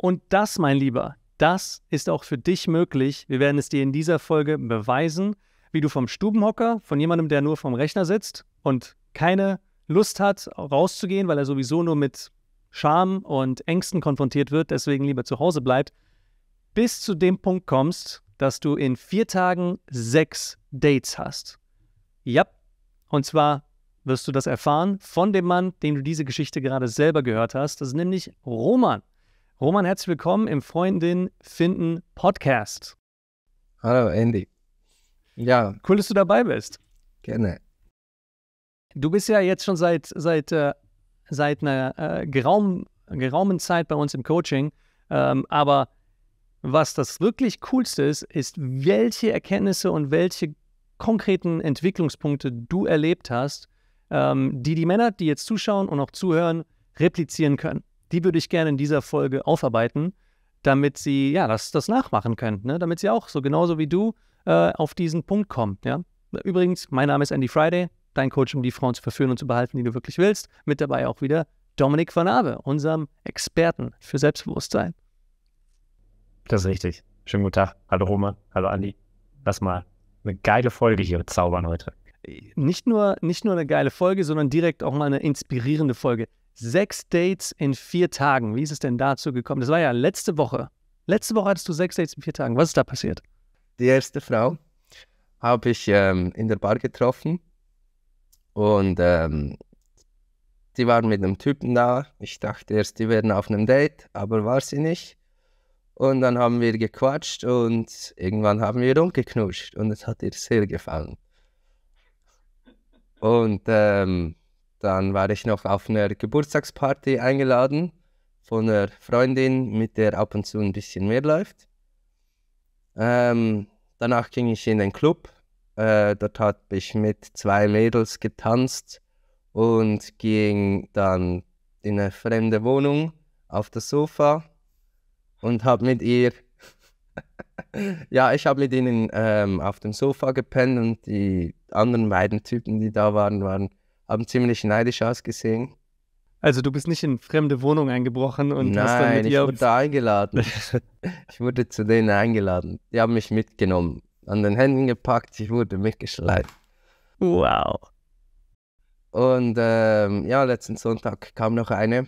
Und das, mein Lieber, das ist auch für dich möglich. Wir werden es dir in dieser Folge beweisen, wie du vom Stubenhocker, von jemandem, der nur vom Rechner sitzt und keine Lust hat, rauszugehen, weil er sowieso nur mit Scham und Ängsten konfrontiert wird, deswegen lieber zu Hause bleibt, bis zu dem Punkt kommst, dass du in vier Tagen sechs Dates hast. Ja, und zwar wirst du das erfahren von dem Mann, dem du diese Geschichte gerade selber gehört hast. Das ist nämlich Roman. Roman, herzlich willkommen im Freundin finden Podcast. Hallo Andy. Ja. Cool, dass du dabei bist. Gerne. Du bist ja jetzt schon seit, seit, äh, seit einer äh, geraum, geraumen Zeit bei uns im Coaching. Ähm, aber was das wirklich Coolste ist, ist, welche Erkenntnisse und welche konkreten Entwicklungspunkte du erlebt hast, ähm, die die Männer, die jetzt zuschauen und auch zuhören, replizieren können die würde ich gerne in dieser Folge aufarbeiten, damit sie ja das, das nachmachen können, ne? damit sie auch so genauso wie du äh, auf diesen Punkt kommen. Ja? Übrigens, mein Name ist Andy Friday, dein Coach, um die Frauen zu verführen und zu behalten, die du wirklich willst. Mit dabei auch wieder Dominik van Abe, unserem Experten für Selbstbewusstsein. Das ist richtig. Schönen guten Tag. Hallo Roman, hallo Andy. Lass mal eine geile Folge hier zaubern heute. Nicht nur, nicht nur eine geile Folge, sondern direkt auch mal eine inspirierende Folge. Sechs Dates in vier Tagen. Wie ist es denn dazu gekommen? Das war ja letzte Woche. Letzte Woche hattest du sechs Dates in vier Tagen. Was ist da passiert? Die erste Frau habe ich ähm, in der Bar getroffen und ähm, die waren mit einem Typen da. Ich dachte erst, die wären auf einem Date, aber war sie nicht. Und dann haben wir gequatscht und irgendwann haben wir rumgeknuscht. und es hat ihr sehr gefallen. Und ähm, dann war ich noch auf einer Geburtstagsparty eingeladen von einer Freundin, mit der ab und zu ein bisschen mehr läuft. Ähm, danach ging ich in den Club. Äh, dort habe ich mit zwei Mädels getanzt und ging dann in eine fremde Wohnung auf das Sofa und habe mit ihr, ja, ich habe mit ihnen ähm, auf dem Sofa gepennt und die anderen beiden Typen, die da waren, waren haben ziemlich neidisch ausgesehen. Also du bist nicht in fremde Wohnungen eingebrochen und Nein, hast dann mit ihr... ich wurde eingeladen. ich wurde zu denen eingeladen. Die haben mich mitgenommen, an den Händen gepackt, ich wurde mitgeschleift. Wow. Und ähm, ja, letzten Sonntag kam noch eine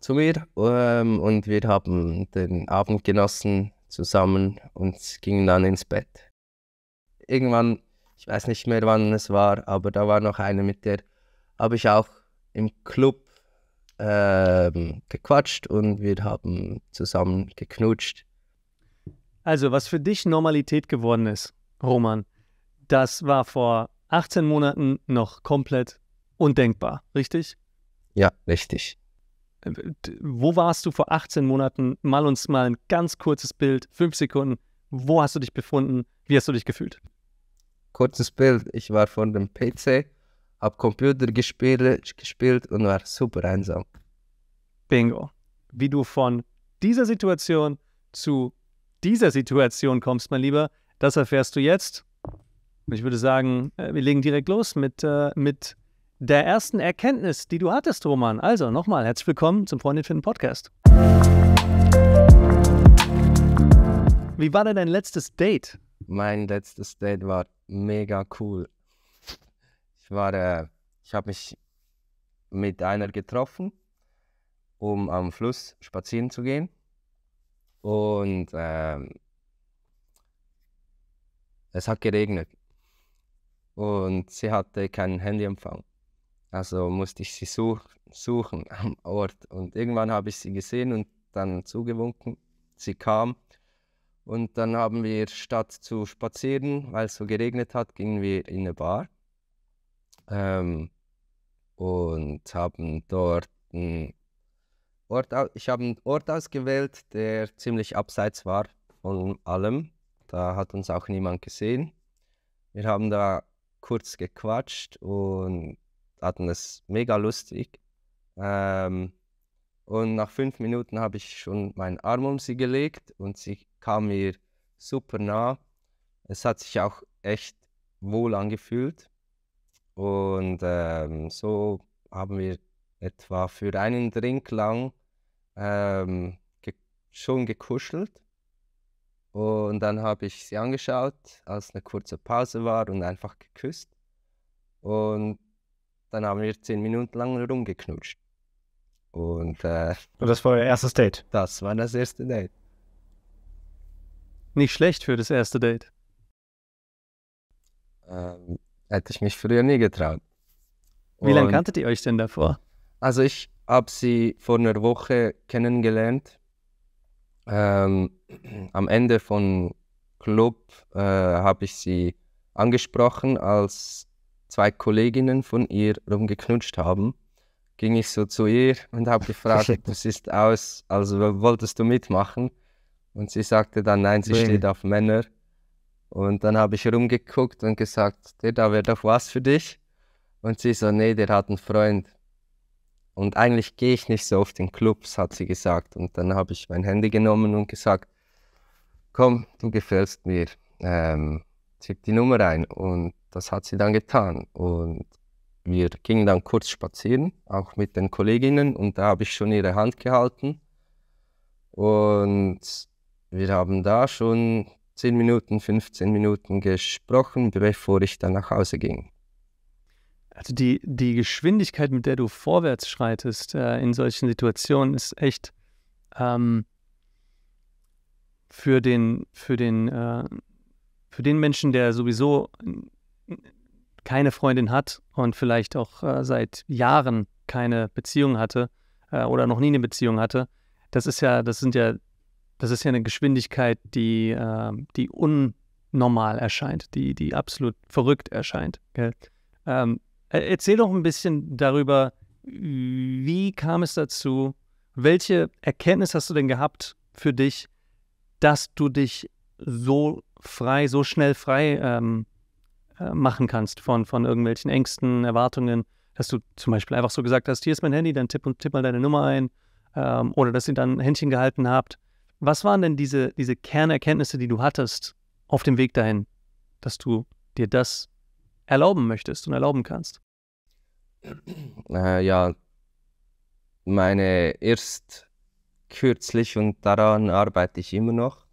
zu mir ähm, und wir haben den Abend genossen zusammen und gingen dann ins Bett. Irgendwann ich weiß nicht mehr, wann es war, aber da war noch eine mit der, habe ich auch im Club ähm, gequatscht und wir haben zusammen geknutscht. Also, was für dich Normalität geworden ist, Roman, das war vor 18 Monaten noch komplett undenkbar, richtig? Ja, richtig. Äh, wo warst du vor 18 Monaten? Mal uns mal ein ganz kurzes Bild, fünf Sekunden. Wo hast du dich befunden? Wie hast du dich gefühlt? kurzes Bild, ich war vor dem PC, hab Computer gespielt, gespielt und war super einsam. Bingo. Wie du von dieser Situation zu dieser Situation kommst, mein Lieber, das erfährst du jetzt. Ich würde sagen, äh, wir legen direkt los mit, äh, mit der ersten Erkenntnis, die du hattest, Roman. Also nochmal, herzlich willkommen zum Freundin finden Podcast. Wie war denn dein letztes Date? Mein letztes Date war mega cool. Ich war, äh, ich habe mich mit einer getroffen, um am Fluss spazieren zu gehen. Und ähm, es hat geregnet. Und sie hatte keinen Handyempfang. Also musste ich sie such suchen am Ort. Und irgendwann habe ich sie gesehen und dann zugewunken. Sie kam und dann haben wir, statt zu spazieren, weil es so geregnet hat, gingen wir in eine Bar ähm, und haben dort einen Ort, ich habe einen Ort ausgewählt, der ziemlich abseits war von allem. Da hat uns auch niemand gesehen. Wir haben da kurz gequatscht und hatten es mega lustig. Ähm, und nach fünf Minuten habe ich schon meinen Arm um sie gelegt und sie kam mir super nah. Es hat sich auch echt wohl angefühlt. Und ähm, so haben wir etwa für einen Drink lang ähm, ge schon gekuschelt. Und dann habe ich sie angeschaut, als eine kurze Pause war und einfach geküsst. Und dann haben wir zehn Minuten lang rumgeknutscht. Und, äh, und das war euer erstes Date? Das war das erste Date. Nicht schlecht für das erste Date. Ähm, hätte ich mich früher nie getraut. Wie lange kanntet ihr euch denn davor? Also ich habe sie vor einer Woche kennengelernt. Ähm, am Ende von Club äh, habe ich sie angesprochen, als zwei Kolleginnen von ihr rumgeknutscht haben. Ging ich so zu ihr und habe gefragt, du siehst aus, also wolltest du mitmachen? Und sie sagte dann, nein, sie Deswegen. steht auf Männer. Und dann habe ich rumgeguckt und gesagt, der da wäre doch was für dich. Und sie so, nee, der hat einen Freund. Und eigentlich gehe ich nicht so oft in Clubs, hat sie gesagt. Und dann habe ich mein Handy genommen und gesagt, komm, du gefällst mir. Ähm, tipp die Nummer ein. Und das hat sie dann getan. Und wir gingen dann kurz spazieren, auch mit den Kolleginnen. Und da habe ich schon ihre Hand gehalten. Und wir haben da schon 10 Minuten, 15 Minuten gesprochen, bevor ich dann nach Hause ging. Also die, die Geschwindigkeit, mit der du vorwärts schreitest äh, in solchen Situationen, ist echt ähm, für den, für den, äh, für den Menschen, der sowieso keine Freundin hat und vielleicht auch äh, seit Jahren keine Beziehung hatte äh, oder noch nie eine Beziehung hatte, das ist ja, das sind ja das ist ja eine Geschwindigkeit, die, äh, die unnormal erscheint, die, die absolut verrückt erscheint. Ähm, e-, erzähl doch ein bisschen darüber, wie kam es dazu? Welche Erkenntnis hast du denn gehabt für dich, dass du dich so frei, so schnell frei ähm, äh, machen kannst von, von irgendwelchen Ängsten, Erwartungen, dass du zum Beispiel einfach so gesagt hast, hier ist mein Handy, dann tipp, tipp mal deine Nummer ein ähm, oder dass ihr dann ein Händchen gehalten habt was waren denn diese, diese Kernerkenntnisse, die du hattest auf dem Weg dahin, dass du dir das erlauben möchtest und erlauben kannst? Äh, ja, meine erst kürzlich und daran arbeite ich immer noch.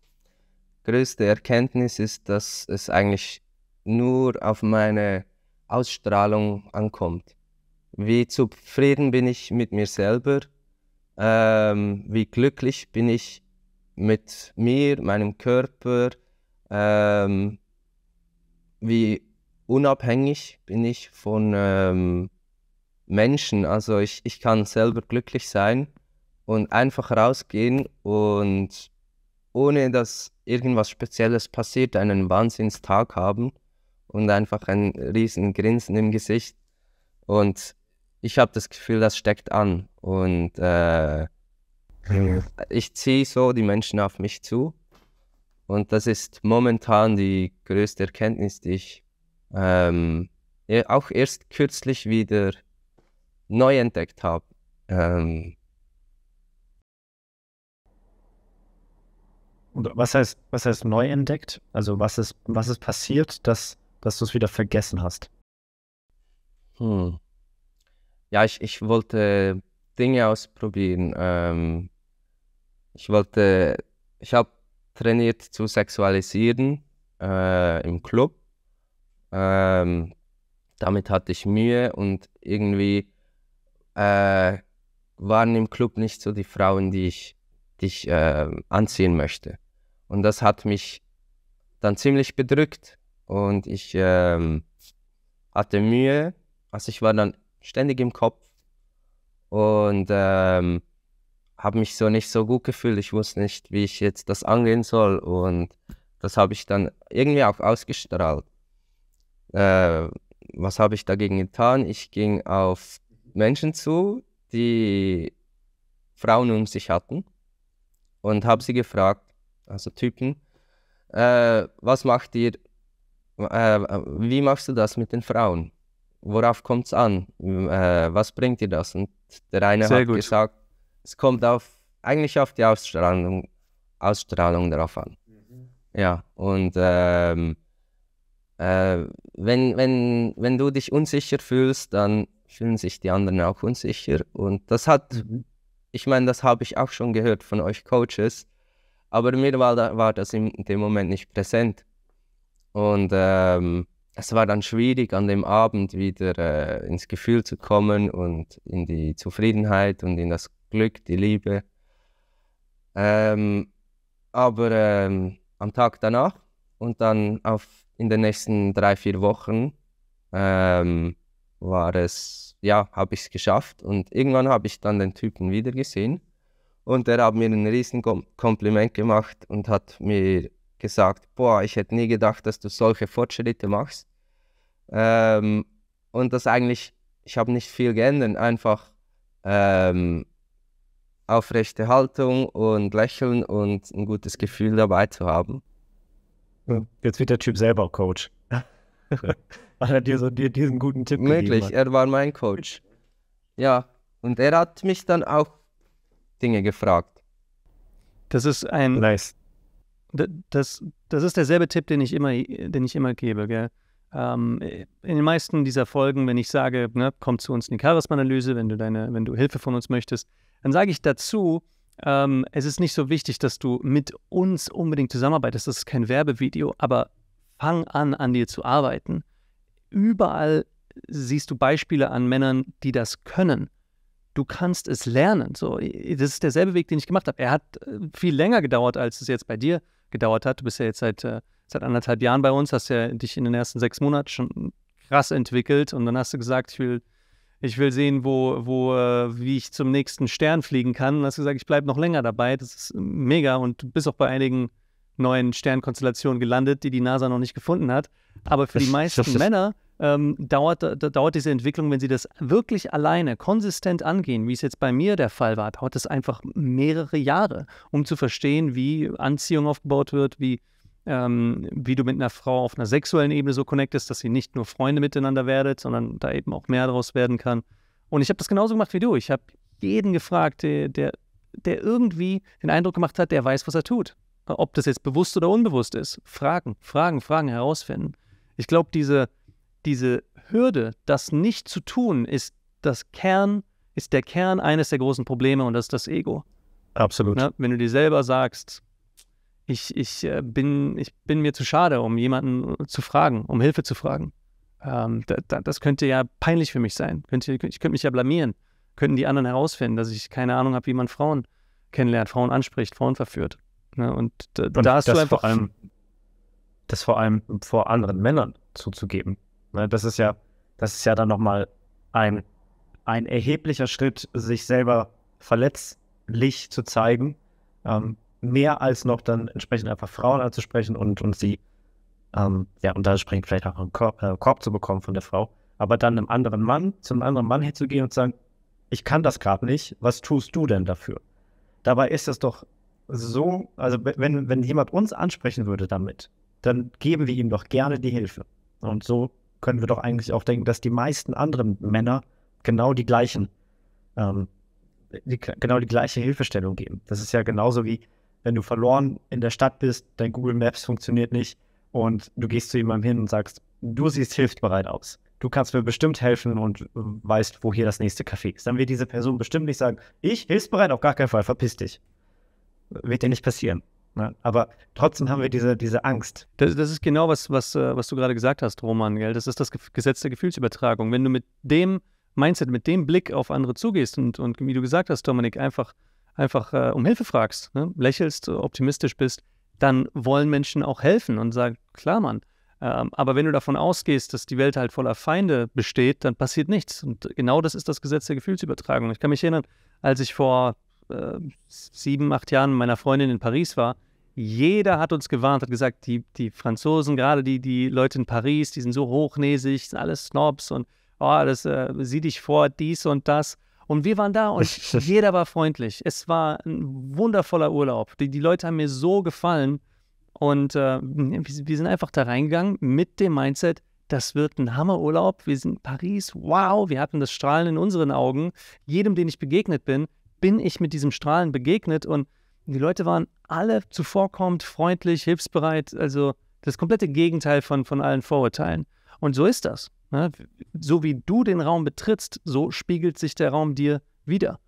Größte Erkenntnis ist, dass es eigentlich nur auf meine Ausstrahlung ankommt. Wie zufrieden bin ich mit mir selber? Ähm, wie glücklich bin ich mit mir, meinem Körper, ähm, wie unabhängig bin ich von ähm, Menschen. Also ich, ich kann selber glücklich sein und einfach rausgehen und ohne dass irgendwas Spezielles passiert, einen Wahnsinnstag haben und einfach ein riesen Grinsen im Gesicht. Und ich habe das Gefühl, das steckt an. Und äh, Mhm. Ich ziehe so die Menschen auf mich zu. Und das ist momentan die größte Erkenntnis, die ich ähm, e, auch erst kürzlich wieder neu entdeckt habe. Ähm, Und was heißt, was heißt neu entdeckt? Also was ist, was ist passiert, dass, dass du es wieder vergessen hast? Hm. Ja, ich, ich wollte Dinge ausprobieren, ähm, ich wollte, ich habe trainiert zu sexualisieren äh, im Club. Ähm, damit hatte ich Mühe und irgendwie äh, waren im Club nicht so die Frauen, die ich, die ich äh, anziehen möchte. Und das hat mich dann ziemlich bedrückt und ich ähm, hatte Mühe. Also ich war dann ständig im Kopf und ähm, habe mich so nicht so gut gefühlt. Ich wusste nicht, wie ich jetzt das angehen soll. Und das habe ich dann irgendwie auch ausgestrahlt. Äh, was habe ich dagegen getan? Ich ging auf Menschen zu, die Frauen um sich hatten und habe sie gefragt, also Typen, äh, was macht ihr, äh, wie machst du das mit den Frauen? Worauf kommt es an? Äh, was bringt dir das? Und der eine Sehr hat gut. gesagt, es kommt auf, eigentlich auf die Ausstrahlung, Ausstrahlung drauf an. Mhm. Ja, und ähm, äh, wenn, wenn, wenn du dich unsicher fühlst, dann fühlen sich die anderen auch unsicher. Und das hat, mhm. ich meine, das habe ich auch schon gehört von euch Coaches, aber mir war, da, war das in dem Moment nicht präsent. Und ähm, es war dann schwierig, an dem Abend wieder äh, ins Gefühl zu kommen und in die Zufriedenheit und in das Glück, die Liebe. Ähm, aber ähm, am Tag danach und dann auf, in den nächsten drei, vier Wochen ähm, war es, ja, habe ich es geschafft. Und irgendwann habe ich dann den Typen wieder gesehen. Und er hat mir ein riesen Kompliment gemacht und hat mir gesagt, boah, ich hätte nie gedacht, dass du solche Fortschritte machst. Ähm, und das eigentlich, ich habe nicht viel geändert, einfach ähm, aufrechte Haltung und Lächeln und ein gutes Gefühl dabei zu haben. Jetzt wird der Typ selber Coach. Weil er dir so dir diesen guten Tipp Möglich, gegeben hat. er war mein Coach. Ja, und er hat mich dann auch Dinge gefragt. Das ist ein. Nice. Das, das ist derselbe Tipp, den ich immer, den ich immer gebe. Gell? Ähm, in den meisten dieser Folgen, wenn ich sage, ne, komm zu uns in die Charisma-Analyse, wenn wenn du Hilfe von uns möchtest, dann sage ich dazu, ähm, es ist nicht so wichtig, dass du mit uns unbedingt zusammenarbeitest. Das ist kein Werbevideo, aber fang an, an dir zu arbeiten. Überall siehst du Beispiele an Männern, die das können. Du kannst es lernen. So, das ist derselbe Weg, den ich gemacht habe. Er hat äh, viel länger gedauert, als es jetzt bei dir gedauert hat. Du bist ja jetzt seit, äh, seit anderthalb Jahren bei uns, hast ja dich in den ersten sechs Monaten schon krass entwickelt und dann hast du gesagt, ich will ich will sehen, wo, wo, äh, wie ich zum nächsten Stern fliegen kann. Und hast gesagt, ich bleibe noch länger dabei. Das ist äh, mega und du bist auch bei einigen neuen Sternkonstellationen gelandet, die die NASA noch nicht gefunden hat. Aber für die meisten das, das, Männer ähm, dauert, da, dauert diese Entwicklung, wenn sie das wirklich alleine, konsistent angehen, wie es jetzt bei mir der Fall war, dauert es einfach mehrere Jahre, um zu verstehen, wie Anziehung aufgebaut wird, wie ähm, wie du mit einer Frau auf einer sexuellen Ebene so connectest, dass sie nicht nur Freunde miteinander werdet, sondern da eben auch mehr daraus werden kann. Und ich habe das genauso gemacht wie du. Ich habe jeden gefragt, der, der, der irgendwie den Eindruck gemacht hat, der weiß, was er tut. Ob das jetzt bewusst oder unbewusst ist. Fragen, Fragen, Fragen herausfinden. Ich glaube, diese, diese Hürde, das nicht zu tun, ist das Kern, ist der Kern eines der großen Probleme und das ist das Ego. Absolut. Na, ne? wenn du dir selber sagst, ich, ich, äh, bin, ich bin mir zu schade, um jemanden zu fragen, um Hilfe zu fragen. Ähm, da, da, das könnte ja peinlich für mich sein. Könnte, ich könnte mich ja blamieren. Könnten die anderen herausfinden, dass ich keine Ahnung habe, wie man Frauen kennenlernt, Frauen anspricht, Frauen verführt. Ne? Und, da, Und da hast du einfach. Vor allem, das vor allem vor anderen Männern zuzugeben. Ne? Das ist ja, das ist ja dann nochmal ein, ein erheblicher Schritt, sich selber verletzlich zu zeigen. Ähm, mehr als noch dann entsprechend einfach Frauen anzusprechen und, und sie, ähm, ja, und da entsprechend vielleicht auch einen Korb, äh, Korb, zu bekommen von der Frau. Aber dann einem anderen Mann, zu einem anderen Mann hinzugehen und sagen, ich kann das gerade nicht, was tust du denn dafür? Dabei ist das doch so, also wenn, wenn jemand uns ansprechen würde damit, dann geben wir ihm doch gerne die Hilfe. Und so können wir doch eigentlich auch denken, dass die meisten anderen Männer genau die gleichen, ähm, die, genau die gleiche Hilfestellung geben. Das ist ja genauso wie, wenn du verloren in der Stadt bist, dein Google Maps funktioniert nicht und du gehst zu jemandem hin und sagst, du siehst hilfsbereit aus. Du kannst mir bestimmt helfen und weißt, wo hier das nächste Café ist. Dann wird diese Person bestimmt nicht sagen, ich hilfsbereit, auf gar keinen Fall, verpiss dich. Wird dir nicht passieren. Ne? Aber trotzdem haben wir diese, diese Angst. Das, das ist genau, was, was, äh, was du gerade gesagt hast, Roman. Gell? Das ist das Gesetz der Gefühlsübertragung. Wenn du mit dem Mindset, mit dem Blick auf andere zugehst und, und wie du gesagt hast, Dominik, einfach einfach äh, um Hilfe fragst, ne? lächelst, äh, optimistisch bist, dann wollen Menschen auch helfen und sagen, klar, Mann. Ähm, aber wenn du davon ausgehst, dass die Welt halt voller Feinde besteht, dann passiert nichts. Und genau das ist das Gesetz der Gefühlsübertragung. Ich kann mich erinnern, als ich vor äh, sieben, acht Jahren mit meiner Freundin in Paris war, jeder hat uns gewarnt, hat gesagt, die, die Franzosen, gerade die, die Leute in Paris, die sind so hochnäsig, sind alles Snobs und oh, das äh, sieh dich vor, dies und das. Und wir waren da und jeder war freundlich. Es war ein wundervoller Urlaub. Die, die Leute haben mir so gefallen. Und äh, wir sind einfach da reingegangen mit dem Mindset, das wird ein Hammerurlaub. Wir sind in Paris. Wow, wir hatten das Strahlen in unseren Augen. Jedem, den ich begegnet bin, bin ich mit diesem Strahlen begegnet. Und die Leute waren alle zuvorkommend, freundlich, hilfsbereit. Also das komplette Gegenteil von, von allen Vorurteilen. Und so ist das. Ne? So wie du den Raum betrittst, so spiegelt sich der Raum dir wieder.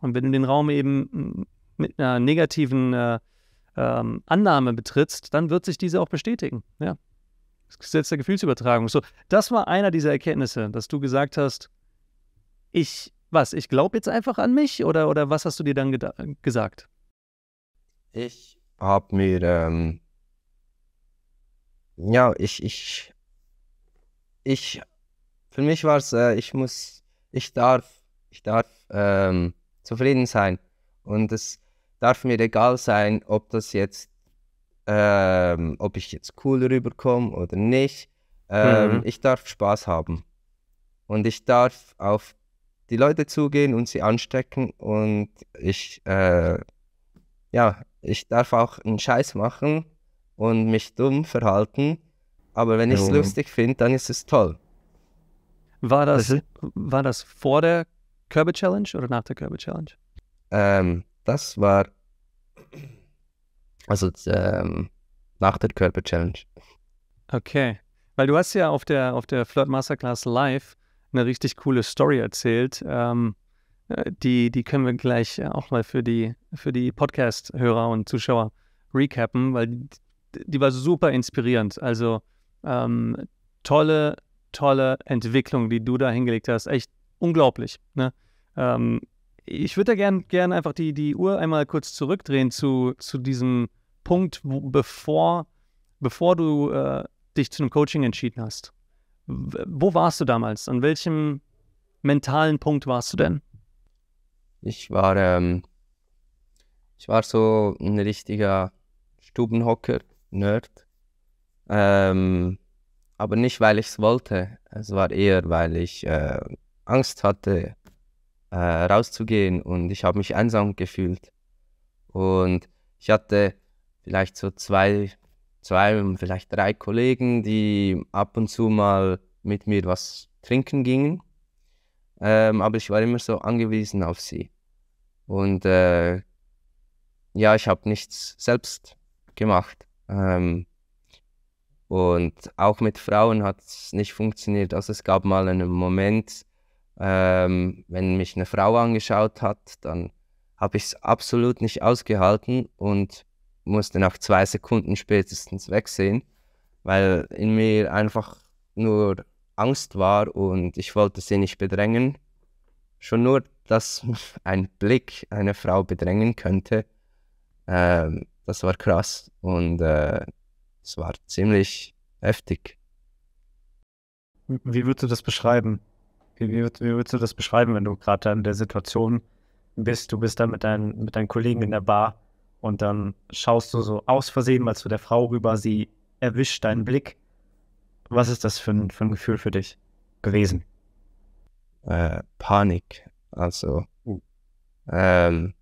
Und wenn du den Raum eben mit einer negativen äh, ähm, Annahme betrittst, dann wird sich diese auch bestätigen. Ja. Das Gesetz der Gefühlsübertragung. So, das war einer dieser Erkenntnisse, dass du gesagt hast, ich, was, ich glaube jetzt einfach an mich oder, oder was hast du dir dann gesagt? Ich habe mir, ähm, ja, ich, ich ich, für mich war es, äh, ich muss, ich darf, ich darf ähm, zufrieden sein. Und es darf mir egal sein, ob das jetzt, ähm, ob ich jetzt cool rüberkomme oder nicht. Ähm, mhm. Ich darf Spaß haben. Und ich darf auf die Leute zugehen und sie anstecken und ich, äh, ja, ich darf auch einen Scheiß machen und mich dumm verhalten aber wenn ich es ja. lustig finde, dann ist es toll. War das, also war das vor der Körbe Challenge oder nach der Körbe Challenge? Ähm, das war also ähm, nach der Körbe Challenge. Okay, weil du hast ja auf der auf der Flirt Masterclass Live eine richtig coole Story erzählt. Ähm, äh, die, die können wir gleich äh, auch mal für die, für die Podcast-Hörer und Zuschauer recappen, weil die, die war super inspirierend. Also ähm, tolle, tolle Entwicklung, die du da hingelegt hast. Echt unglaublich. Ne? Ähm, ich würde da gerne gern einfach die, die Uhr einmal kurz zurückdrehen zu, zu diesem Punkt, wo, bevor, bevor du äh, dich zu einem Coaching entschieden hast. Wo warst du damals? An welchem mentalen Punkt warst du denn? Ich war, ähm, ich war so ein richtiger Stubenhocker, Nerd. Ähm, aber nicht, weil ich es wollte. Es war eher, weil ich äh, Angst hatte, äh, rauszugehen und ich habe mich einsam gefühlt. Und ich hatte vielleicht so zwei, zwei, vielleicht drei Kollegen, die ab und zu mal mit mir was trinken gingen. Ähm, aber ich war immer so angewiesen auf sie. Und äh, ja, ich habe nichts selbst gemacht. Ähm, und auch mit Frauen hat es nicht funktioniert. Also es gab mal einen Moment, ähm, wenn mich eine Frau angeschaut hat, dann habe ich es absolut nicht ausgehalten und musste nach zwei Sekunden spätestens wegsehen, weil in mir einfach nur Angst war und ich wollte sie nicht bedrängen. Schon nur, dass ein Blick eine Frau bedrängen könnte, ähm, das war krass. Und äh, es war ziemlich heftig. Wie würdest du das beschreiben? Wie, wie, wie würdest du das beschreiben, wenn du gerade in der Situation bist? Du bist da mit deinen, mit deinen Kollegen in der Bar und dann schaust du so aus Versehen mal zu der Frau rüber, sie erwischt deinen Blick. Was ist das für ein, für ein Gefühl für dich gewesen? Äh, Panik. Also, uh. ähm,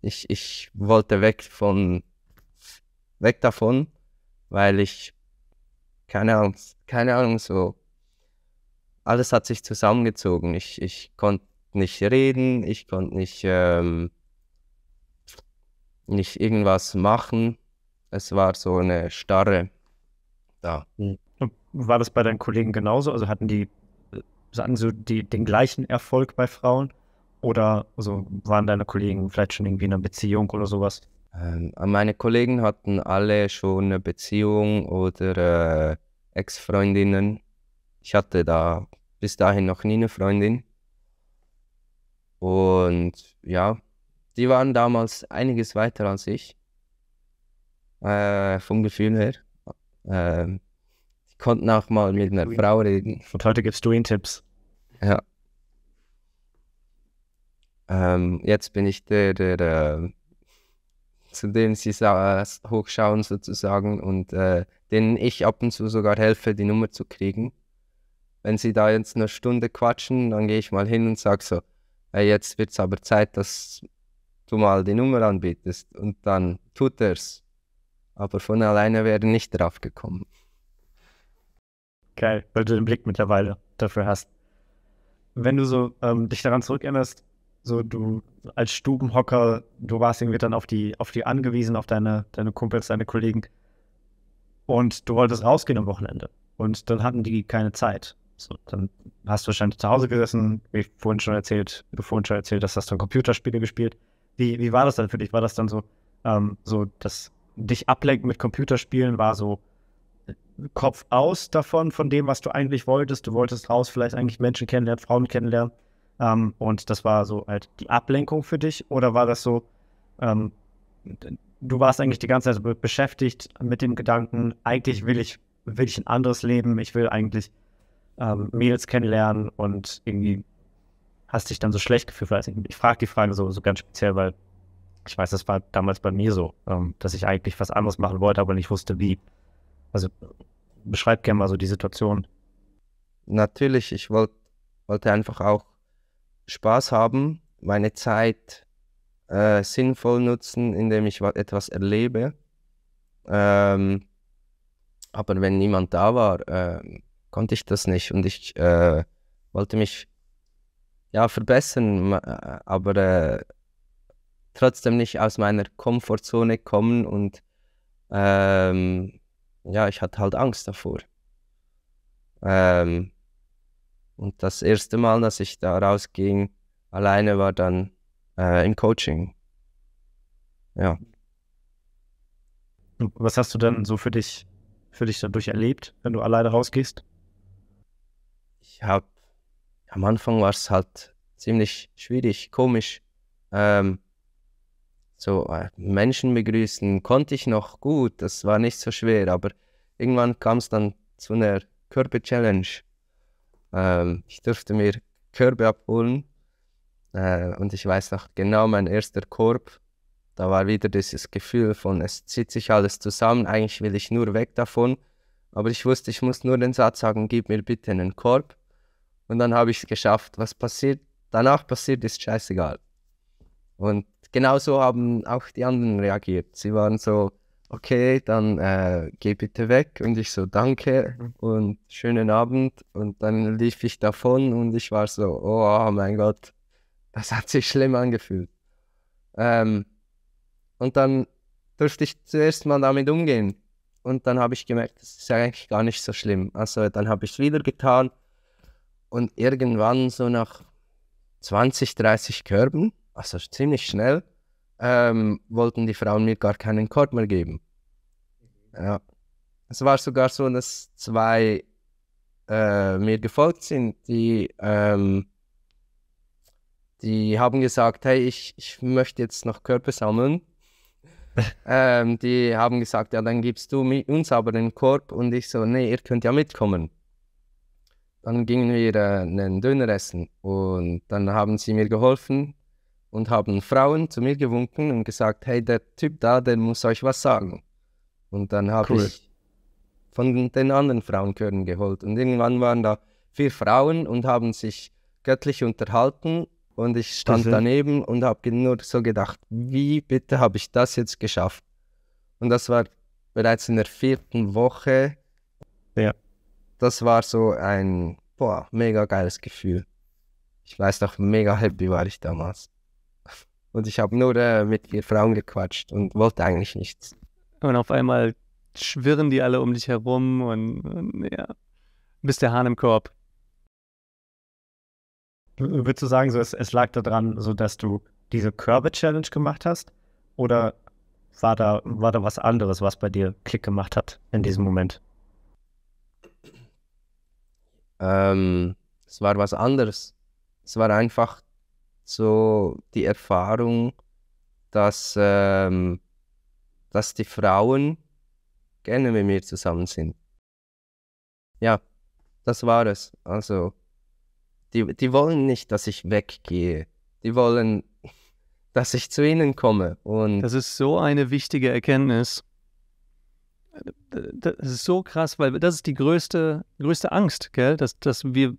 ich, ich wollte weg von weg davon, weil ich, keine Ahnung, keine Ahnung, so, alles hat sich zusammengezogen. Ich, ich konnte nicht reden, ich konnte nicht, ähm, nicht irgendwas machen. Es war so eine Starre da. Mhm. War das bei deinen Kollegen genauso? Also hatten die, äh, sagen sie, die, den gleichen Erfolg bei Frauen? Oder also waren deine Kollegen vielleicht schon irgendwie in einer Beziehung oder sowas? Ähm, meine Kollegen hatten alle schon eine Beziehung oder äh, Ex-Freundinnen. Ich hatte da bis dahin noch nie eine Freundin. Und ja, die waren damals einiges weiter als ich. Äh, vom Gefühl her. Äh, die konnten auch mal mit einer Frau reden. Und heute gibst du ihnen Tipps. Ja. Ähm, jetzt bin ich der, der, der äh, zu denen sie hochschauen sozusagen und äh, denen ich ab und zu sogar helfe, die Nummer zu kriegen. Wenn sie da jetzt eine Stunde quatschen, dann gehe ich mal hin und sage so, hey, jetzt wird es aber Zeit, dass du mal die Nummer anbietest und dann tut er's. Aber von alleine wäre nicht drauf gekommen. Geil, weil du den Blick mittlerweile dafür hast. Wenn du so ähm, dich daran zurückerinnerst, so du als Stubenhocker, du warst irgendwie dann auf die, auf die angewiesen, auf deine, deine Kumpels, deine Kollegen. Und du wolltest rausgehen am Wochenende. Und dann hatten die keine Zeit. So, dann hast du wahrscheinlich zu Hause gesessen, wie vorhin schon erzählt, vorhin schon erzählt, dass hast dann Computerspiele gespielt. Wie, wie war das dann für dich? War das dann so, ähm, so das dich ablenken mit Computerspielen war so äh, Kopf aus davon, von dem, was du eigentlich wolltest? Du wolltest raus, vielleicht eigentlich Menschen kennenlernen, Frauen kennenlernen. Ähm, und das war so halt die Ablenkung für dich? Oder war das so, ähm, du warst eigentlich die ganze Zeit beschäftigt mit dem Gedanken, eigentlich will ich, will ich ein anderes Leben, ich will eigentlich ähm, Mädels kennenlernen und irgendwie hast dich dann so schlecht gefühlt? Weiß nicht. Ich frage die Frage so, so ganz speziell, weil ich weiß, das war damals bei mir so, ähm, dass ich eigentlich was anderes machen wollte, aber nicht wusste, wie. Also beschreib gerne mal so die Situation. Natürlich, ich wollte wollte einfach auch Spaß haben, meine Zeit äh, sinnvoll nutzen, indem ich etwas erlebe. Ähm, aber wenn niemand da war, äh, konnte ich das nicht und ich äh, wollte mich ja verbessern, äh, aber äh, trotzdem nicht aus meiner Komfortzone kommen und ähm, ja, ich hatte halt Angst davor. Ähm, und das erste Mal, dass ich da rausging, alleine war dann äh, im Coaching. Ja. Was hast du denn so für dich, für dich dadurch erlebt, wenn du alleine rausgehst? Ich habe, am Anfang war es halt ziemlich schwierig, komisch. Ähm, so äh, Menschen begrüßen konnte ich noch gut, das war nicht so schwer, aber irgendwann kam es dann zu einer Körper-Challenge ähm, ich durfte mir Körbe abholen äh, und ich weiß noch genau mein erster Korb. Da war wieder dieses Gefühl von, es zieht sich alles zusammen, eigentlich will ich nur weg davon. Aber ich wusste, ich muss nur den Satz sagen, gib mir bitte einen Korb. Und dann habe ich es geschafft. Was passiert, danach passiert, ist scheißegal. Und genau so haben auch die anderen reagiert. Sie waren so, okay, dann äh, geh bitte weg. Und ich so, danke und schönen Abend. Und dann lief ich davon und ich war so, oh mein Gott, das hat sich schlimm angefühlt. Ähm, und dann durfte ich zuerst mal damit umgehen. Und dann habe ich gemerkt, das ist eigentlich gar nicht so schlimm. Also dann habe ich es wieder getan. Und irgendwann so nach 20, 30 Körben, also ziemlich schnell, ähm, wollten die Frauen mir gar keinen Korb mehr geben. Ja. Es war sogar so, dass zwei äh, mir gefolgt sind, die, ähm, die haben gesagt, hey, ich, ich möchte jetzt noch Körper sammeln. ähm, die haben gesagt, ja, dann gibst du uns aber den Korb und ich so, nee, ihr könnt ja mitkommen. Dann gingen wir äh, einen Döner essen und dann haben sie mir geholfen und haben Frauen zu mir gewunken und gesagt, hey, der Typ da, der muss euch was sagen. Und dann habe cool. ich von den anderen Frauenchören geholt. Und irgendwann waren da vier Frauen und haben sich göttlich unterhalten. Und ich stand das mhm. daneben und habe nur so gedacht, wie bitte habe ich das jetzt geschafft? Und das war bereits in der vierten Woche. Ja. Das war so ein boah, mega geiles Gefühl. Ich weiß noch, mega happy war ich damals. Und ich habe nur äh, mit vier Frauen gequatscht und wollte eigentlich nichts. Und auf einmal schwirren die alle um dich herum und, und ja, bist der Hahn im Korb. Würdest du sagen, so, es, es lag daran, so dass du diese Körbe-Challenge gemacht hast? Oder war da, war da was anderes, was bei dir Klick gemacht hat in diesem Moment? Ähm, es war was anderes. Es war einfach so die Erfahrung, dass, ähm, dass die Frauen gerne mit mir zusammen sind. Ja, das war es. Also, die, die wollen nicht, dass ich weggehe. Die wollen, dass ich zu ihnen komme. Und das ist so eine wichtige Erkenntnis das ist so krass, weil das ist die größte, größte Angst, gell? Dass, dass wir,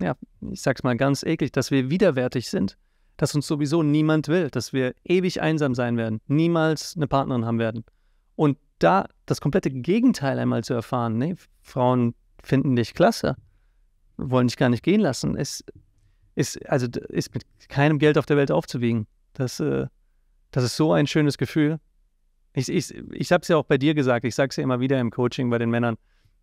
ja, ich sag's mal ganz eklig, dass wir widerwärtig sind. Dass uns sowieso niemand will, dass wir ewig einsam sein werden, niemals eine Partnerin haben werden. Und da das komplette Gegenteil einmal zu erfahren, ne? Frauen finden dich klasse, wollen dich gar nicht gehen lassen, ist, ist, also, ist mit keinem Geld auf der Welt aufzuwiegen. Das, äh, das ist so ein schönes Gefühl ich, ich, ich habe es ja auch bei dir gesagt, ich sage es ja immer wieder im Coaching bei den Männern,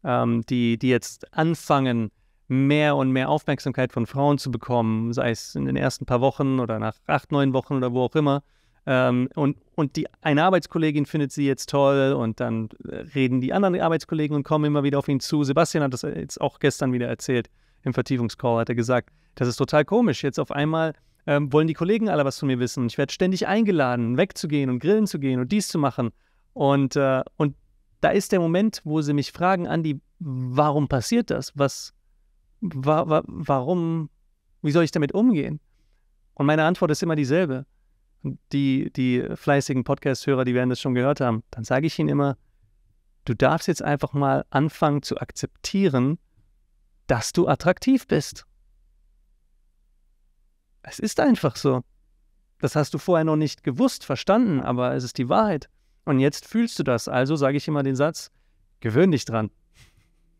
ähm, die, die jetzt anfangen, mehr und mehr Aufmerksamkeit von Frauen zu bekommen, sei es in den ersten paar Wochen oder nach acht, neun Wochen oder wo auch immer. Ähm, und und die, eine Arbeitskollegin findet sie jetzt toll und dann reden die anderen Arbeitskollegen und kommen immer wieder auf ihn zu. Sebastian hat das jetzt auch gestern wieder erzählt im Vertiefungscall, hat er gesagt, das ist total komisch. Jetzt auf einmal ähm, wollen die Kollegen alle was von mir wissen. Ich werde ständig eingeladen, wegzugehen und grillen zu gehen und dies zu machen. Und, äh, und da ist der Moment, wo sie mich fragen, Andi, warum passiert das? Was, wa, wa, warum, wie soll ich damit umgehen? Und meine Antwort ist immer dieselbe. Die, die fleißigen Podcast-Hörer, die werden das schon gehört haben, dann sage ich ihnen immer, du darfst jetzt einfach mal anfangen zu akzeptieren, dass du attraktiv bist. Es ist einfach so. Das hast du vorher noch nicht gewusst, verstanden, aber es ist die Wahrheit. Und jetzt fühlst du das. Also sage ich immer den Satz, gewöhn dich dran.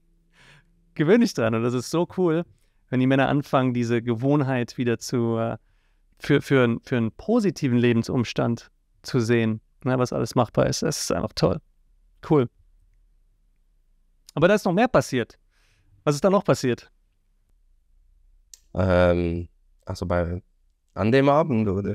gewöhn dich dran. Und das ist so cool, wenn die Männer anfangen, diese Gewohnheit wieder zu, äh, für, für, für einen positiven Lebensumstand zu sehen, ne, was alles machbar ist. Das ist einfach toll. Cool. Aber da ist noch mehr passiert. Was ist da noch passiert? Ähm, also bei an dem Abend, oder?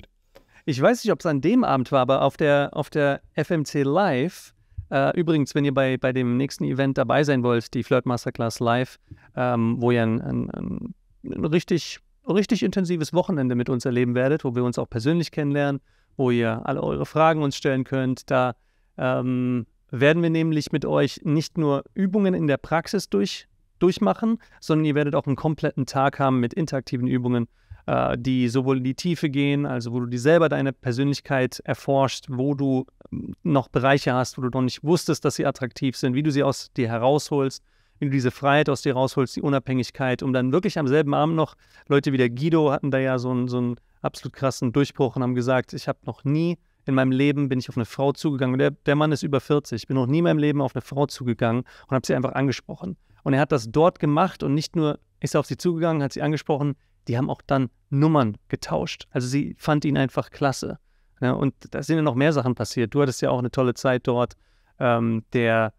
Ich weiß nicht, ob es an dem Abend war, aber auf der, auf der FMC Live, äh, übrigens, wenn ihr bei, bei dem nächsten Event dabei sein wollt, die Flirt Masterclass Live, ähm, wo ihr ein, ein, ein, ein, richtig, richtig intensives Wochenende mit uns erleben werdet, wo wir uns auch persönlich kennenlernen, wo ihr alle eure Fragen uns stellen könnt, da ähm, werden wir nämlich mit euch nicht nur Übungen in der Praxis durch, durchmachen, sondern ihr werdet auch einen kompletten Tag haben mit interaktiven Übungen äh, die sowohl in die Tiefe gehen, also wo du dir selber deine Persönlichkeit erforscht, wo du hm, noch Bereiche hast, wo du noch nicht wusstest, dass sie attraktiv sind, wie du sie aus dir herausholst, wie du diese Freiheit aus dir rausholst, die Unabhängigkeit, um dann wirklich am selben Abend noch, Leute wie der Guido hatten da ja so einen, so einen absolut krassen Durchbruch und haben gesagt, ich habe noch nie in meinem Leben bin ich auf eine Frau zugegangen. Der, der Mann ist über 40. Ich bin noch nie in meinem Leben auf eine Frau zugegangen und habe sie einfach angesprochen. Und er hat das dort gemacht und nicht nur ist er auf sie zugegangen, hat sie angesprochen, die haben auch dann Nummern getauscht. Also sie fand ihn einfach klasse. Ja, ne? und da sind ja noch mehr Sachen passiert. Du hattest ja auch eine tolle Zeit dort. Ähm, der,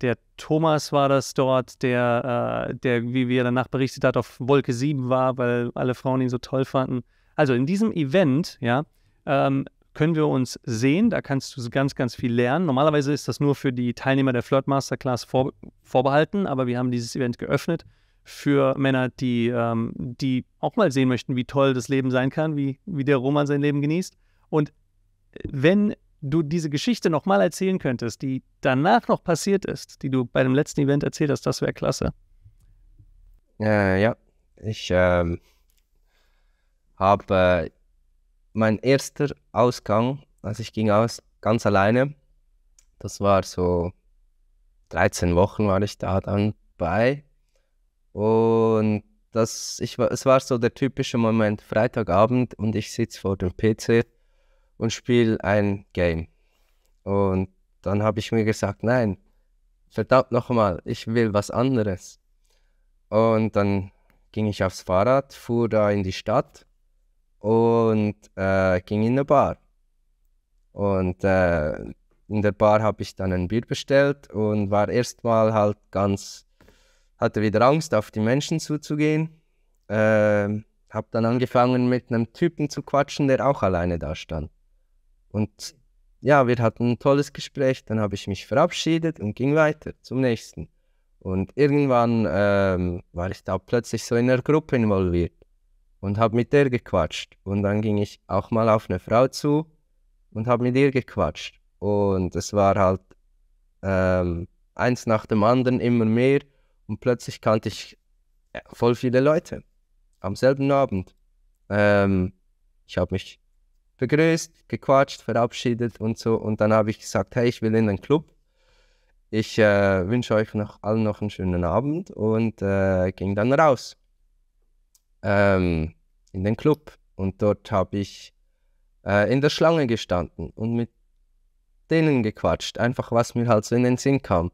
der Thomas war das dort, der, äh, der, wie wir danach berichtet hat, auf Wolke 7 war, weil alle Frauen ihn so toll fanden. Also in diesem Event, ja, ähm, können wir uns sehen. Da kannst du ganz, ganz viel lernen. Normalerweise ist das nur für die Teilnehmer der Flirt Masterclass vor, vorbehalten, aber wir haben dieses Event geöffnet für Männer, die, ähm, die auch mal sehen möchten, wie toll das Leben sein kann, wie, wie der Roman sein Leben genießt. Und äh, wenn du diese Geschichte nochmal erzählen könntest, die danach noch passiert ist, die du bei dem letzten Event erzählt hast, das wäre klasse. Äh, ja, ich ähm, habe äh, mein erster Ausgang, also ich ging aus ganz alleine, das war so 13 Wochen war ich da dann bei und das, ich, es war so der typische Moment, Freitagabend und ich sitze vor dem PC und spiele ein Game. Und dann habe ich mir gesagt, nein, verdammt nochmal, ich will was anderes. Und dann ging ich aufs Fahrrad, fuhr da in die Stadt und äh, ging in eine Bar. Und äh, in der Bar habe ich dann ein Bier bestellt und war erstmal halt ganz hatte wieder Angst, auf die Menschen zuzugehen. Ähm, habe dann angefangen, mit einem Typen zu quatschen, der auch alleine da stand. Und ja, wir hatten ein tolles Gespräch. Dann habe ich mich verabschiedet und ging weiter zum nächsten. Und irgendwann ähm, war ich da plötzlich so in einer Gruppe involviert und habe mit der gequatscht. Und dann ging ich auch mal auf eine Frau zu und habe mit ihr gequatscht. Und es war halt ähm, eins nach dem anderen immer mehr. Und plötzlich kannte ich äh, voll viele Leute am selben Abend. Ähm, ich habe mich begrüßt, gequatscht, verabschiedet und so. Und dann habe ich gesagt, hey, ich will in den Club. Ich äh, wünsche euch noch allen noch einen schönen Abend und äh, ging dann raus ähm, in den Club. Und dort habe ich äh, in der Schlange gestanden und mit denen gequatscht, einfach was mir halt so in den Sinn kam.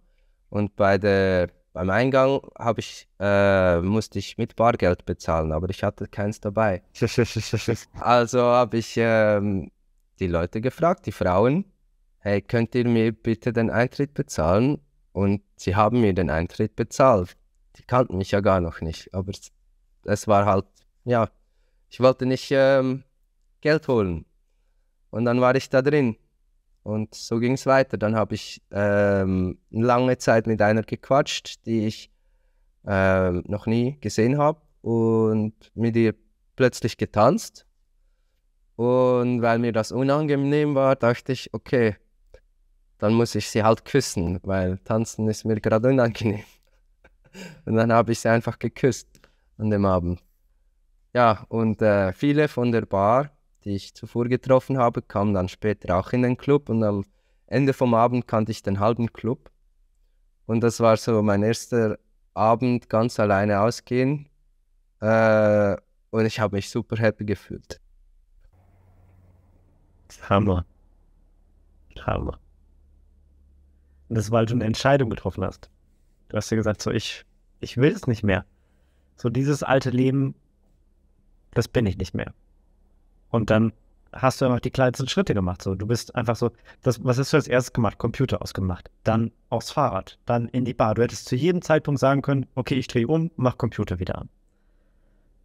Und bei der beim Eingang habe ich, äh, musste ich mit Bargeld bezahlen, aber ich hatte keins dabei. also habe ich ähm, die Leute gefragt, die Frauen, hey, könnt ihr mir bitte den Eintritt bezahlen? Und sie haben mir den Eintritt bezahlt. Die kannten mich ja gar noch nicht, aber es, es war halt, ja, ich wollte nicht ähm, Geld holen. Und dann war ich da drin. Und so ging es weiter. Dann habe ich ähm, lange Zeit mit einer gequatscht, die ich ähm, noch nie gesehen habe und mit ihr plötzlich getanzt. Und weil mir das unangenehm war, dachte ich, okay, dann muss ich sie halt küssen, weil tanzen ist mir gerade unangenehm. Und dann habe ich sie einfach geküsst an dem Abend. Ja, und äh, viele von der Bar die ich zuvor getroffen habe, kamen dann später auch in den Club und am Ende vom Abend kannte ich den halben Club. Und das war so mein erster Abend ganz alleine ausgehen. Äh, und ich habe mich super happy gefühlt. Hammer. Hammer. Und das, weil du eine Entscheidung getroffen hast. Du hast dir gesagt, so ich, ich will es nicht mehr. So dieses alte Leben, das bin ich nicht mehr. Und dann hast du einfach die kleinsten Schritte gemacht. So, du bist einfach so, das, was hast du als erstes gemacht? Computer ausgemacht, dann aufs Fahrrad, dann in die Bar. Du hättest zu jedem Zeitpunkt sagen können, okay, ich drehe um, mach Computer wieder an.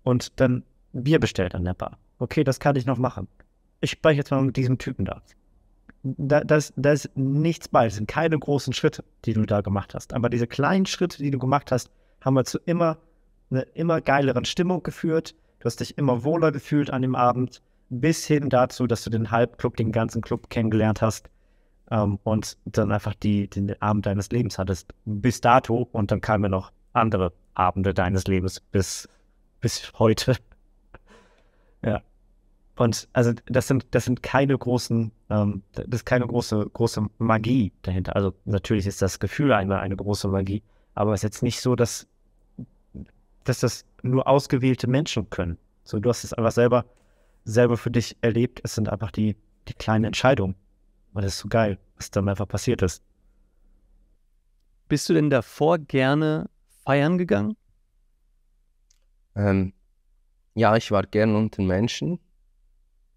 Und dann Bier bestellt an der Bar. Okay, das kann ich noch machen. Ich spreche jetzt mal mit diesem Typen da. Da, das, da ist nichts bei. Das sind keine großen Schritte, die du da gemacht hast. Aber diese kleinen Schritte, die du gemacht hast, haben wir zu immer, einer immer geileren Stimmung geführt. Du hast dich immer wohler gefühlt an dem Abend bis hin dazu, dass du den Halbclub, den ganzen Club kennengelernt hast ähm, und dann einfach die, den Abend deines Lebens hattest. Bis dato und dann kamen noch andere Abende deines Lebens bis, bis heute. ja. Und also das sind, das sind keine großen, ähm, das ist keine große, große Magie dahinter. Also natürlich ist das Gefühl einmal eine große Magie, aber es ist jetzt nicht so, dass, dass das nur ausgewählte Menschen können. So, du hast es einfach selber selber für dich erlebt. Es sind einfach die, die kleinen Entscheidungen. Weil es ist so geil, was dann einfach passiert ist. Bist du denn davor gerne feiern gegangen? Ähm, ja, ich war gerne unter Menschen.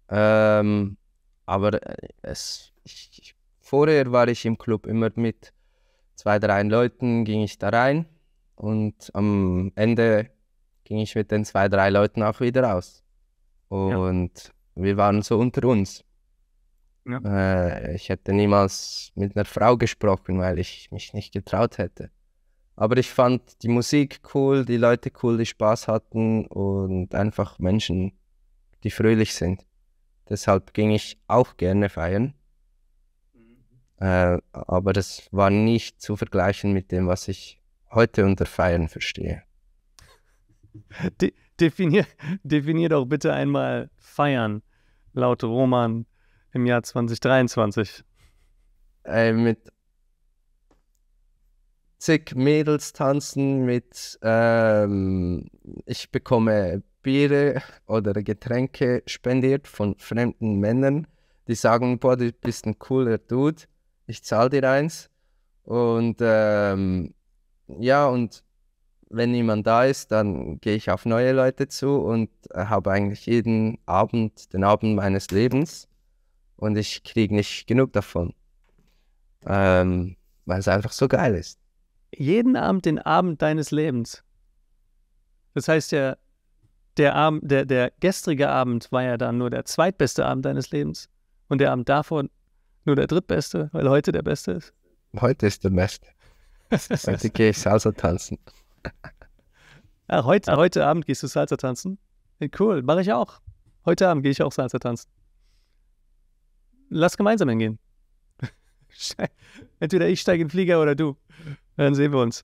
Ähm, aber äh, es, ich, ich, vorher war ich im Club immer mit zwei, drei Leuten, ging ich da rein. Und am Ende ging ich mit den zwei, drei Leuten auch wieder raus. Und ja. wir waren so unter uns. Ja. Äh, ich hätte niemals mit einer Frau gesprochen, weil ich mich nicht getraut hätte. Aber ich fand die Musik cool, die Leute cool, die Spaß hatten und einfach Menschen, die fröhlich sind. Deshalb ging ich auch gerne feiern. Mhm. Äh, aber das war nicht zu vergleichen mit dem, was ich heute unter Feiern verstehe. Die, definier, definier doch bitte einmal feiern, laut Roman im Jahr 2023. Äh, mit zig Mädels tanzen, mit ähm, ich bekomme Biere oder Getränke spendiert von fremden Männern, die sagen, boah, du bist ein cooler Dude, ich zahl dir eins. Und ähm, ja, und wenn niemand da ist, dann gehe ich auf neue Leute zu und äh, habe eigentlich jeden Abend den Abend meines Lebens und ich kriege nicht genug davon, ähm, weil es einfach so geil ist. Jeden Abend den Abend deines Lebens. Das heißt ja, der, Abend, der, der gestrige Abend war ja dann nur der zweitbeste Abend deines Lebens und der Abend davor nur der drittbeste, weil heute der beste ist. Heute ist der beste. heute gehe ich Salsa tanzen ja, ah, heute, ja. heute Abend gehst du Salsa tanzen? Cool, mache ich auch. Heute Abend gehe ich auch Salsa tanzen. Lass gemeinsam hingehen. Entweder ich steige in den Flieger oder du. Dann sehen wir uns.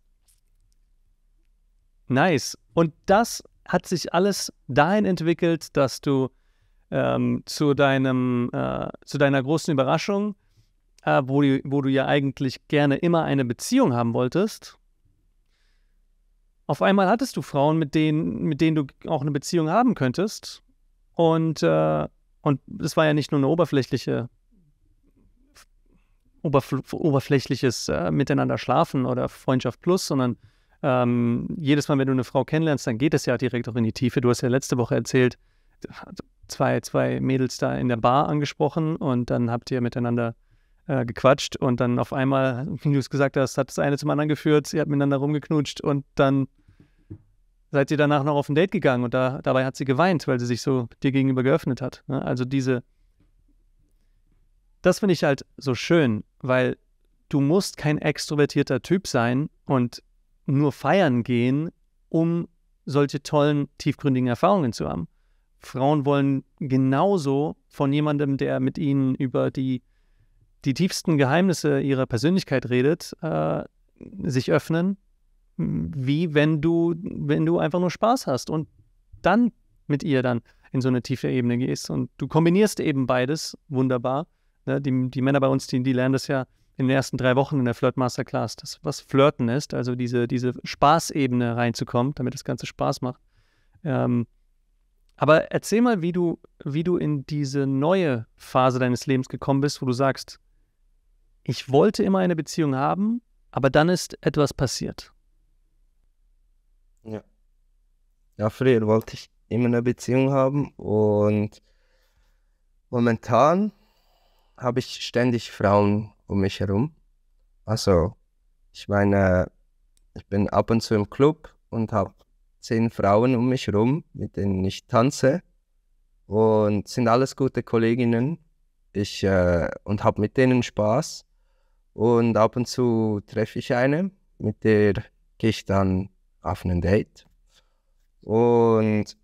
Nice. Und das hat sich alles dahin entwickelt, dass du ähm, zu, deinem, äh, zu deiner großen Überraschung, äh, wo, du, wo du ja eigentlich gerne immer eine Beziehung haben wolltest, auf einmal hattest du Frauen, mit denen, mit denen du auch eine Beziehung haben könntest. Und, äh, und das war ja nicht nur eine oberflächliche, oberf oberflächliches äh, Miteinander schlafen oder Freundschaft plus, sondern ähm, jedes Mal, wenn du eine Frau kennenlernst, dann geht es ja direkt auch in die Tiefe. Du hast ja letzte Woche erzählt, zwei, zwei Mädels da in der Bar angesprochen und dann habt ihr miteinander äh, gequatscht und dann auf einmal, wie du es gesagt hast, hat das eine zum anderen geführt, ihr habt miteinander rumgeknutscht und dann seid ihr danach noch auf ein Date gegangen und da, dabei hat sie geweint, weil sie sich so dir gegenüber geöffnet hat. Ne? Also diese, das finde ich halt so schön, weil du musst kein extrovertierter Typ sein und nur feiern gehen, um solche tollen, tiefgründigen Erfahrungen zu haben. Frauen wollen genauso von jemandem, der mit ihnen über die, die tiefsten Geheimnisse ihrer Persönlichkeit redet, äh, sich öffnen wie wenn du, wenn du einfach nur Spaß hast und dann mit ihr dann in so eine tiefe Ebene gehst. Und du kombinierst eben beides wunderbar. Ne? Die, die Männer bei uns, die, die lernen das ja in den ersten drei Wochen in der Flirt Masterclass, das, was Flirten ist, also diese, diese Spaßebene reinzukommen, damit das Ganze Spaß macht. Ähm, aber erzähl mal, wie du, wie du in diese neue Phase deines Lebens gekommen bist, wo du sagst, ich wollte immer eine Beziehung haben, aber dann ist etwas passiert. ja, früher wollte ich immer eine Beziehung haben und momentan habe ich ständig Frauen um mich herum. Also, ich meine, ich bin ab und zu im Club und habe zehn Frauen um mich herum, mit denen ich tanze und sind alles gute Kolleginnen. Ich äh, und habe mit denen Spaß und ab und zu treffe ich eine, mit der gehe ich dann auf ein Date und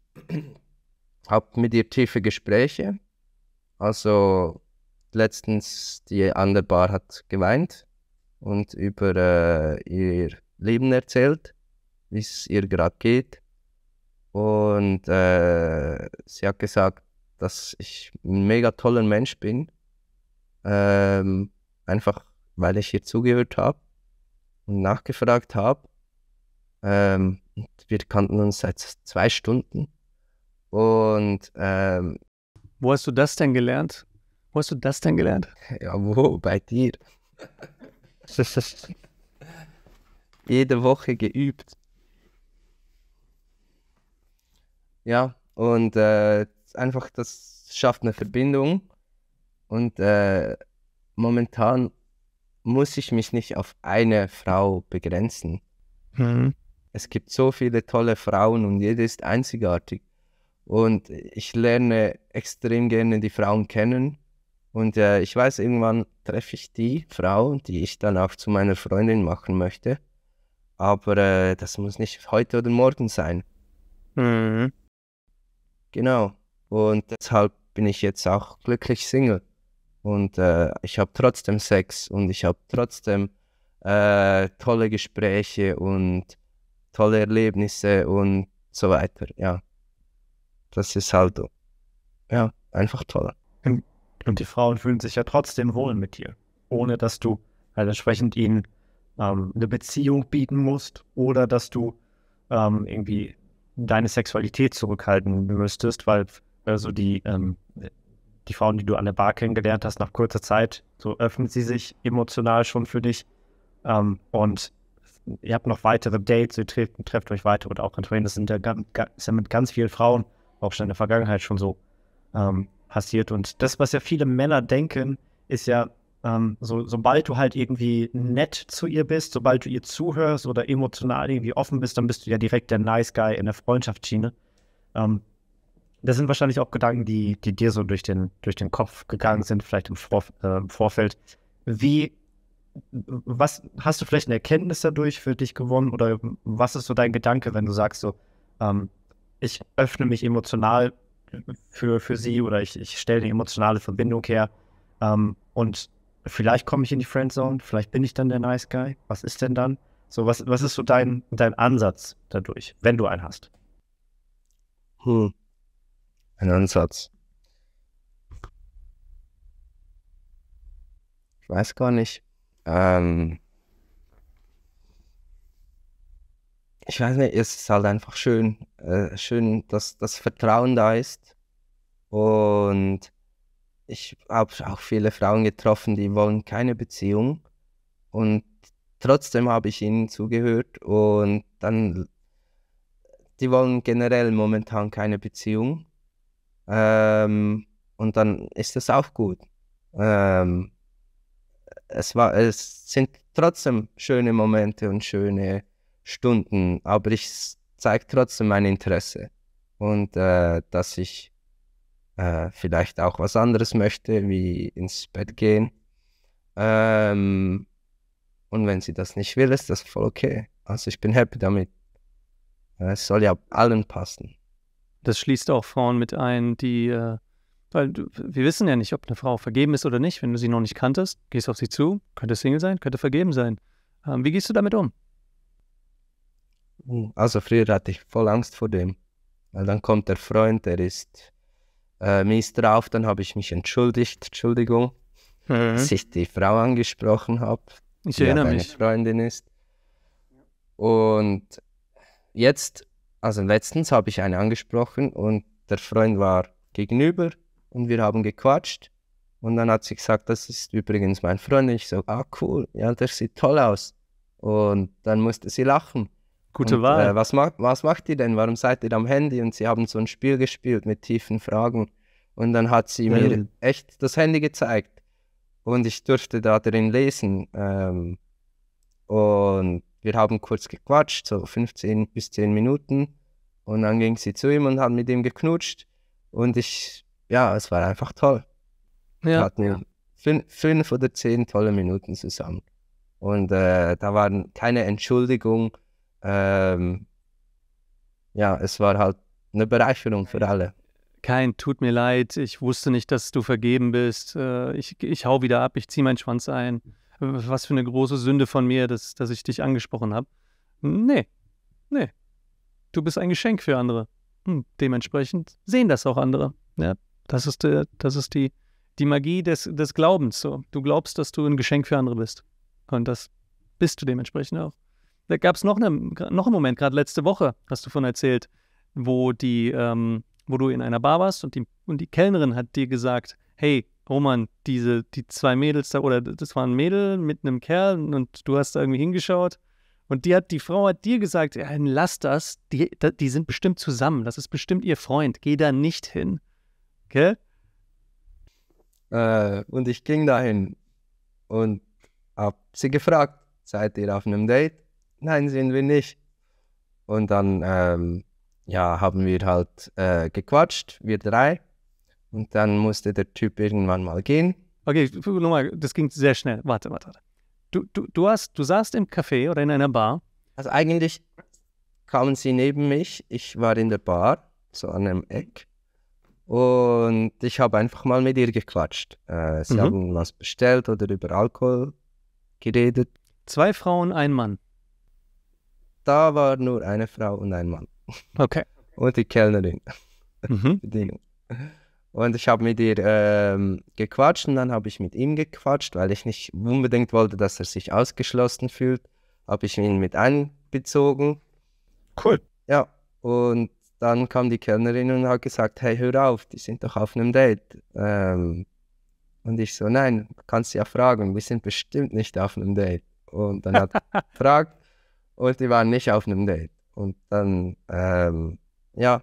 habe mit ihr tiefe Gespräche. Also letztens, die andere Bar hat geweint und über äh, ihr Leben erzählt, wie es ihr gerade geht. Und äh, sie hat gesagt, dass ich ein mega toller Mensch bin. Ähm, einfach weil ich ihr zugehört habe und nachgefragt habe. Ähm, und wir kannten uns seit zwei Stunden. Und ähm, wo hast du das denn gelernt? Wo hast du das denn gelernt? Ja, wo? Bei dir. Jede Woche geübt. Ja, und äh, einfach, das schafft eine Verbindung. Und äh, momentan muss ich mich nicht auf eine Frau begrenzen. Mhm. Es gibt so viele tolle Frauen und jede ist einzigartig. Und ich lerne extrem gerne die Frauen kennen. Und äh, ich weiß, irgendwann treffe ich die Frau, die ich dann auch zu meiner Freundin machen möchte. Aber äh, das muss nicht heute oder morgen sein. Mhm. Genau. Und deshalb bin ich jetzt auch glücklich Single. Und äh, ich habe trotzdem Sex und ich habe trotzdem äh, tolle Gespräche und tolle Erlebnisse und so weiter. Ja, das ist halt ja einfach toll. Und, die Frauen fühlen sich ja trotzdem wohl mit dir, ohne dass du halt entsprechend ihnen ähm, eine Beziehung bieten musst oder dass du ähm, irgendwie deine Sexualität zurückhalten müsstest, weil also die ähm, die Frauen, die du an der Bar kennengelernt hast, nach kurzer Zeit, so öffnen sie sich emotional schon für dich. Ähm, und ihr habt noch weitere Dates, ihr trefft, trefft euch weiter und auch Train. Das sind ja, ist ja mit ganz vielen Frauen, auch schon in der Vergangenheit schon so ähm, passiert. Und das, was ja viele Männer denken, ist ja, ähm, so, sobald du halt irgendwie nett zu ihr bist, sobald du ihr zuhörst oder emotional irgendwie offen bist, dann bist du ja direkt der Nice Guy in der Freundschaftsschiene. Ähm, das sind wahrscheinlich auch Gedanken, die, die dir so durch den, durch den Kopf gegangen sind, vielleicht im, Vorf äh, im Vorfeld. Wie was hast du vielleicht eine Erkenntnis dadurch für dich gewonnen oder was ist so dein Gedanke, wenn du sagst so, ähm, ich öffne mich emotional für, für sie oder ich, ich stelle eine emotionale Verbindung her ähm, und vielleicht komme ich in die Friendzone, vielleicht bin ich dann der Nice Guy. Was ist denn dann? So, was, was ist so dein, dein Ansatz dadurch, wenn du einen hast? Hm. Ein Ansatz. Ich weiß gar nicht. Ähm, ich weiß nicht, es ist halt einfach schön, äh, schön, dass das Vertrauen da ist. Und ich habe auch viele Frauen getroffen, die wollen keine Beziehung. Und trotzdem habe ich ihnen zugehört und dann, die wollen generell momentan keine Beziehung. Ähm, und dann ist das auch gut. Ähm, es, war, es sind trotzdem schöne Momente und schöne Stunden, aber ich zeige trotzdem mein Interesse und äh, dass ich äh, vielleicht auch was anderes möchte, wie ins Bett gehen. Ähm, und wenn sie das nicht will, ist das voll okay. Also ich bin happy damit. Es soll ja allen passen. Das schließt auch Frauen mit ein, die äh, weil wir wissen ja nicht, ob eine Frau vergeben ist oder nicht. Wenn du sie noch nicht kanntest, gehst du auf sie zu, könnte Single sein, könnte vergeben sein. Ähm, wie gehst du damit um? Uh, also früher hatte ich voll Angst vor dem. Weil dann kommt der Freund, der ist äh, mies drauf, dann habe ich mich entschuldigt, Entschuldigung, mhm. dass ich die Frau angesprochen habe. Ich die erinnere ja mich. Freundin ist. Und jetzt, also letztens habe ich eine angesprochen und der Freund war gegenüber und wir haben gequatscht. Und dann hat sie gesagt, das ist übrigens mein Freund. Ich so, ah cool, ja, der sieht toll aus. Und dann musste sie lachen. Gute und, äh, Wahl. Äh, was, ma was macht ihr denn? Warum seid ihr am Handy? Und sie haben so ein Spiel gespielt mit tiefen Fragen. Und dann hat sie ja. mir echt das Handy gezeigt. Und ich durfte da drin lesen. Ähm, und wir haben kurz gequatscht, so 15 bis 10 Minuten. Und dann ging sie zu ihm und hat mit ihm geknutscht. Und ich ja, es war einfach toll. Ja. Wir hatten fünf, fünf, oder zehn tolle Minuten zusammen. Und äh, da waren keine Entschuldigungen. Ähm, ja, es war halt eine Bereicherung für alle. Kein, tut mir leid, ich wusste nicht, dass du vergeben bist. Äh, ich, ich hau wieder ab, ich ziehe meinen Schwanz ein. Äh, was für eine große Sünde von mir, dass, dass ich dich angesprochen habe. Nee, nee. Du bist ein Geschenk für andere. Hm, dementsprechend sehen das auch andere. Ja, das ist, äh, das ist die, die Magie des, des Glaubens. So. Du glaubst, dass du ein Geschenk für andere bist. Und das bist du dementsprechend auch. Da gab es noch, eine, noch einen Moment, gerade letzte Woche hast du von erzählt, wo, die, ähm, wo du in einer Bar warst und die, und die Kellnerin hat dir gesagt, hey, Roman, diese, die zwei Mädels da, oder das waren Mädel mit einem Kerl und du hast da irgendwie hingeschaut. Und die hat, die Frau hat dir gesagt, ja, lass das, die, die sind bestimmt zusammen, das ist bestimmt ihr Freund, geh da nicht hin. Ecke. Äh, und ich ging dahin und habe sie gefragt, seid ihr auf einem Date? Nein, sind wir nicht. Und dann ähm, ja, haben wir halt äh, gequatscht, wir drei. Und dann musste der Typ irgendwann mal gehen. Okay, nochmal, das ging sehr schnell. Warte, warte, warte. Du, du, du, hast, du saßt im Café oder in einer Bar. Also eigentlich kamen sie neben mich. Ich war in der Bar, so an einem Eck. Und ich habe einfach mal mit ihr gequatscht. Äh, sie mhm. haben was bestellt oder über Alkohol geredet. Zwei Frauen, ein Mann. Da war nur eine Frau und ein Mann. Okay. Und die Kellnerin. Mhm. und ich habe mit ihr ähm, gequatscht und dann habe ich mit ihm gequatscht, weil ich nicht unbedingt wollte, dass er sich ausgeschlossen fühlt. Habe ich ihn mit einbezogen. Cool. Ja, und dann kam die Kellnerin und hat gesagt, hey, hör auf, die sind doch auf einem Date. Ähm, und ich so, nein, kannst du ja fragen, wir sind bestimmt nicht auf einem Date. Und dann hat gefragt und die waren nicht auf einem Date. Und dann, ähm, ja,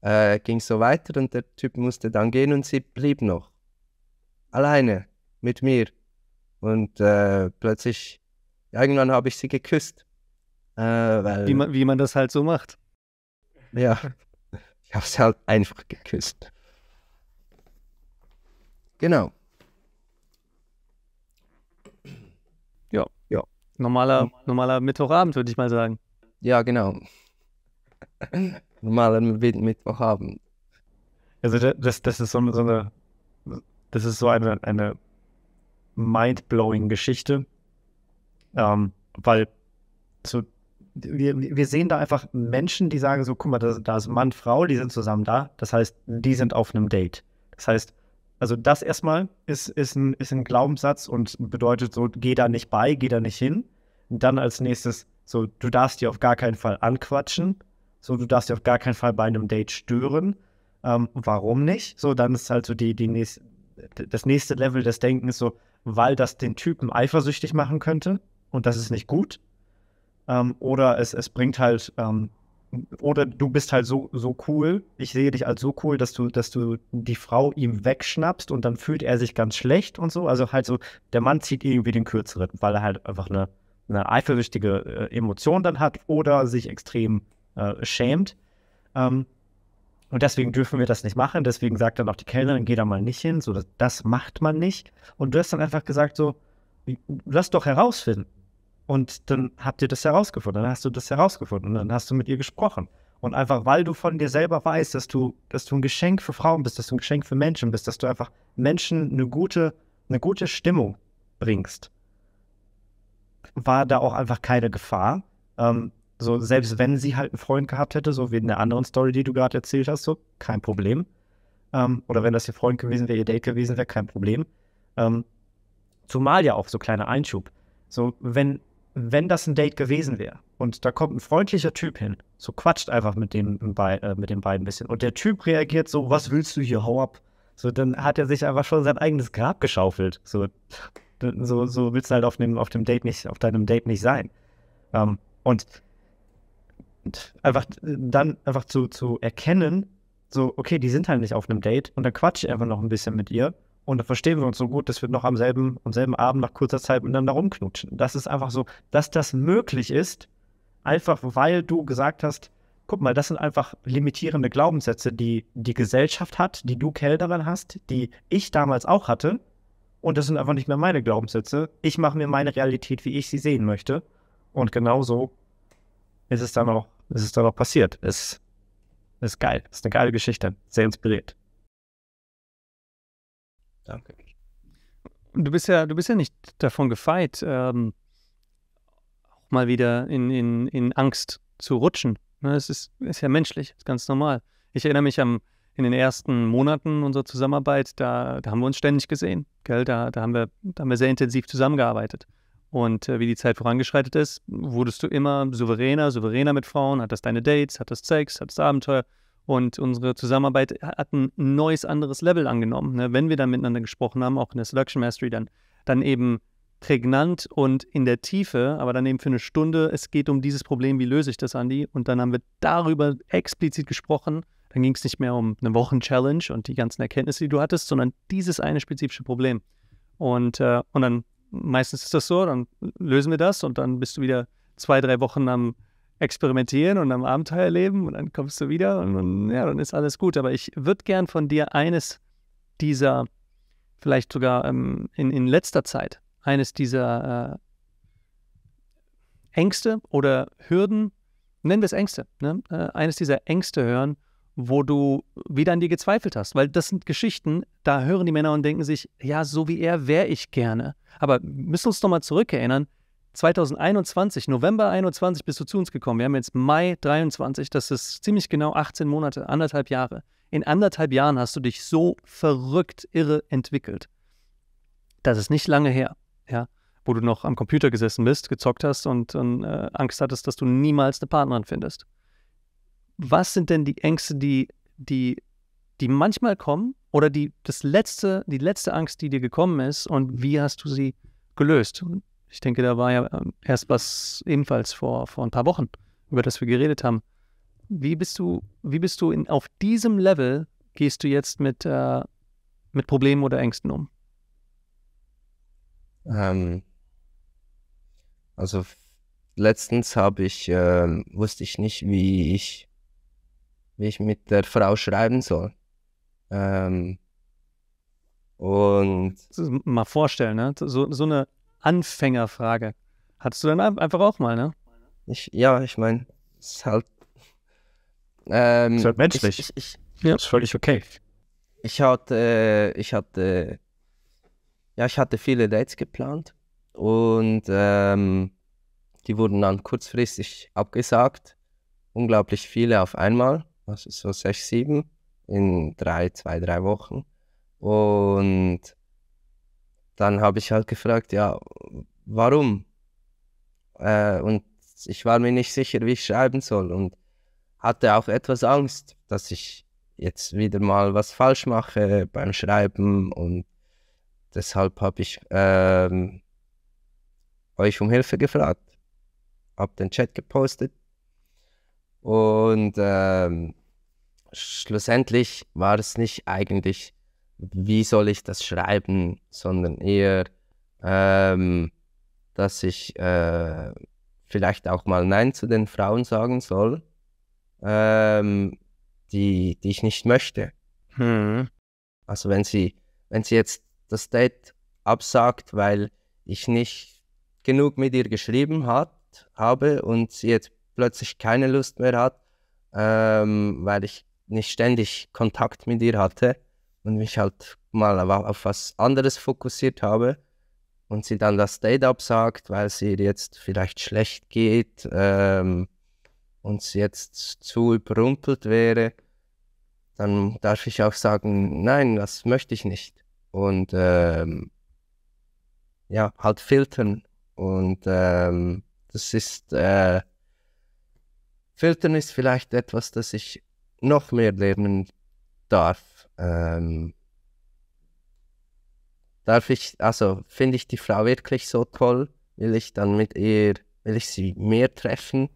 äh, ging so weiter und der Typ musste dann gehen und sie blieb noch. Alleine mit mir. Und äh, plötzlich, irgendwann habe ich sie geküsst. Äh, weil, wie, man, wie man das halt so macht. Ja. Ich habe es halt einfach geküsst. Genau. Ja. Ja. Normaler, normaler Mittwochabend, würde ich mal sagen. Ja, genau. Normaler Mittwochabend. Also das, das ist so eine, so eine das ist so eine, eine mind-blowing Geschichte. Ähm, weil zu wir, wir sehen da einfach Menschen, die sagen so, guck mal, da, da ist Mann, Frau, die sind zusammen da. Das heißt, die sind auf einem Date. Das heißt, also das erstmal ist, ist, ein, ist ein Glaubenssatz und bedeutet so, geh da nicht bei, geh da nicht hin. Und dann als nächstes so, du darfst dir auf gar keinen Fall anquatschen. So, du darfst dir auf gar keinen Fall bei einem Date stören. Ähm, warum nicht? So, dann ist halt so die, die nächst, das nächste Level des Denkens so, weil das den Typen eifersüchtig machen könnte und das ist nicht gut. Ähm, oder es, es bringt halt, ähm, oder du bist halt so, so cool, ich sehe dich als so cool, dass du, dass du die Frau ihm wegschnappst und dann fühlt er sich ganz schlecht und so. Also halt so, der Mann zieht irgendwie den kürzeren, weil er halt einfach eine, eine eifersüchtige äh, Emotion dann hat oder sich extrem äh, schämt. Ähm, und deswegen dürfen wir das nicht machen. Deswegen sagt dann auch die Kellnerin, geh da mal nicht hin. So, das, das macht man nicht. Und du hast dann einfach gesagt, so, lass doch herausfinden. Und dann mhm. habt ihr das herausgefunden, dann hast du das herausgefunden und dann hast du mit ihr gesprochen. Und einfach weil du von dir selber weißt, dass du, dass du ein Geschenk für Frauen bist, dass du ein Geschenk für Menschen bist, dass du einfach Menschen eine gute, eine gute Stimmung bringst, war da auch einfach keine Gefahr. Ähm, so, selbst wenn sie halt einen Freund gehabt hätte, so wie in der anderen Story, die du gerade erzählt hast, so, kein Problem. Ähm, oder wenn das ihr Freund gewesen wäre, ihr Date gewesen wäre, kein Problem. Ähm, zumal ja auch so kleiner Einschub. So, wenn, wenn das ein Date gewesen wäre und da kommt ein freundlicher Typ hin, so quatscht einfach mit dem, äh, äh, mit den beiden ein bisschen und der Typ reagiert so, was willst du hier, hau ab. So, dann hat er sich einfach schon sein eigenes Grab geschaufelt. So, so, so willst du halt auf dem, auf dem Date nicht, auf deinem Date nicht sein. Ähm, und einfach dann einfach zu, zu erkennen, so, okay, die sind halt nicht auf einem Date und dann quatsche ich einfach noch ein bisschen mit ihr und da verstehen wir uns so gut, dass wir noch am selben, am selben Abend nach kurzer Zeit miteinander rumknutschen. Das ist einfach so, dass das möglich ist, einfach weil du gesagt hast, guck mal, das sind einfach limitierende Glaubenssätze, die die Gesellschaft hat, die du Kellnerin hast, die ich damals auch hatte. Und das sind einfach nicht mehr meine Glaubenssätze. Ich mache mir meine Realität, wie ich sie sehen möchte. Und genau so ist es dann auch, ist es dann auch passiert. Es ist geil. Es ist eine geile Geschichte. Sehr inspiriert. Danke. Du bist ja, du bist ja nicht davon gefeit, ähm, auch mal wieder in, in, in Angst zu rutschen. Ne? Es ist, ist ja menschlich, ist ganz normal. Ich erinnere mich am, in den ersten Monaten unserer Zusammenarbeit, da, da haben wir uns ständig gesehen. Gell? Da, da, haben wir, da haben wir sehr intensiv zusammengearbeitet. Und äh, wie die Zeit vorangeschreitet ist, wurdest du immer souveräner, souveräner mit Frauen, hattest deine Dates, hattest Sex, hattest Abenteuer, und unsere Zusammenarbeit hat ein neues, anderes Level angenommen. Ne? Wenn wir dann miteinander gesprochen haben, auch in der Selection Mastery, dann, dann eben prägnant und in der Tiefe, aber dann eben für eine Stunde, es geht um dieses Problem, wie löse ich das, Andi? Und dann haben wir darüber explizit gesprochen. Dann ging es nicht mehr um eine Wochen-Challenge und die ganzen Erkenntnisse, die du hattest, sondern dieses eine spezifische Problem. Und, äh, und dann meistens ist das so, dann lösen wir das und dann bist du wieder zwei, drei Wochen am, experimentieren und am Abenteuer leben und dann kommst du wieder und, und ja, dann ist alles gut. Aber ich würde gern von dir eines dieser, vielleicht sogar ähm, in, in letzter Zeit, eines dieser äh, Ängste oder Hürden, nennen wir es Ängste, ne? äh, eines dieser Ängste hören, wo du wieder an dir gezweifelt hast. Weil das sind Geschichten, da hören die Männer und denken sich, ja, so wie er wäre ich gerne. Aber müssen uns doch mal zurückerinnern, 2021, November 21 bist du zu uns gekommen. Wir haben jetzt Mai 23, das ist ziemlich genau 18 Monate, anderthalb Jahre. In anderthalb Jahren hast du dich so verrückt irre entwickelt. Das ist nicht lange her, ja, wo du noch am Computer gesessen bist, gezockt hast und, und äh, Angst hattest, dass du niemals eine Partnerin findest. Was sind denn die Ängste, die, die, die manchmal kommen oder die, das letzte, die letzte Angst, die dir gekommen ist und wie hast du sie gelöst? Ich denke, da war ja ähm, erst was ebenfalls vor, vor ein paar Wochen, über das wir geredet haben. Wie bist du, wie bist du in, auf diesem Level gehst du jetzt mit, äh, mit Problemen oder Ängsten um? Ähm, also letztens habe ich, äh, wusste ich nicht, wie ich, wie ich mit der Frau schreiben soll. Ähm, und mal vorstellen, ne? so, so eine Anfängerfrage. Hattest du dann einfach auch mal, ne? Ich, ja, ich meine, es ist halt. Ähm, ist halt menschlich. Ich, ich, ich ja. Ist völlig okay. Ich hatte, ich hatte, ja, ich hatte viele Dates geplant und ähm, die wurden dann kurzfristig abgesagt. Unglaublich viele auf einmal, also so sechs, sieben in drei, zwei, drei Wochen. Und dann habe ich halt gefragt, ja, warum? Äh, und ich war mir nicht sicher, wie ich schreiben soll und hatte auch etwas Angst, dass ich jetzt wieder mal was falsch mache beim Schreiben und deshalb habe ich ähm, euch um Hilfe gefragt, habe den Chat gepostet und ähm, schlussendlich war es nicht eigentlich wie soll ich das schreiben, sondern eher, ähm, dass ich äh, vielleicht auch mal Nein zu den Frauen sagen soll, ähm, die, die ich nicht möchte. Hm. Also wenn sie, wenn sie jetzt das Date absagt, weil ich nicht genug mit ihr geschrieben hat, habe und sie jetzt plötzlich keine Lust mehr hat, ähm, weil ich nicht ständig Kontakt mit ihr hatte, und mich halt mal auf was anderes fokussiert habe und sie dann das Date sagt, weil sie jetzt vielleicht schlecht geht ähm, und sie jetzt zu überrumpelt wäre, dann darf ich auch sagen, nein, das möchte ich nicht. Und ähm, ja, halt filtern. Und ähm, das ist, äh, filtern ist vielleicht etwas, das ich noch mehr lernen darf ähm, darf ich, also finde ich die Frau wirklich so toll? Will ich dann mit ihr, will ich sie mehr treffen?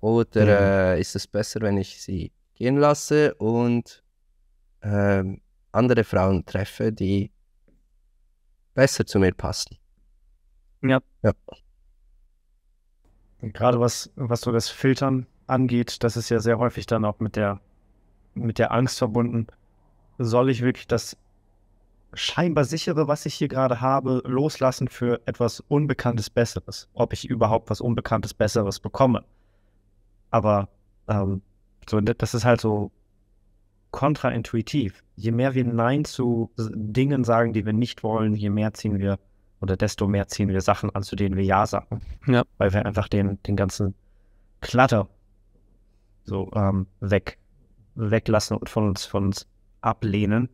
Oder mhm. äh, ist es besser, wenn ich sie gehen lasse und ähm, andere Frauen treffe, die besser zu mir passen? Ja. ja. Und gerade was, was so das Filtern angeht, das ist ja sehr häufig dann auch mit der, mit der Angst verbunden, soll ich wirklich das scheinbar sichere, was ich hier gerade habe, loslassen für etwas Unbekanntes Besseres? Ob ich überhaupt was Unbekanntes Besseres bekomme? Aber ähm, so, das ist halt so kontraintuitiv. Je mehr wir Nein zu Dingen sagen, die wir nicht wollen, je mehr ziehen wir oder desto mehr ziehen wir Sachen an, zu denen wir Ja sagen. Ja. Weil wir einfach den, den ganzen Klatter so ähm, weg, weglassen und von uns, von uns ablehnen.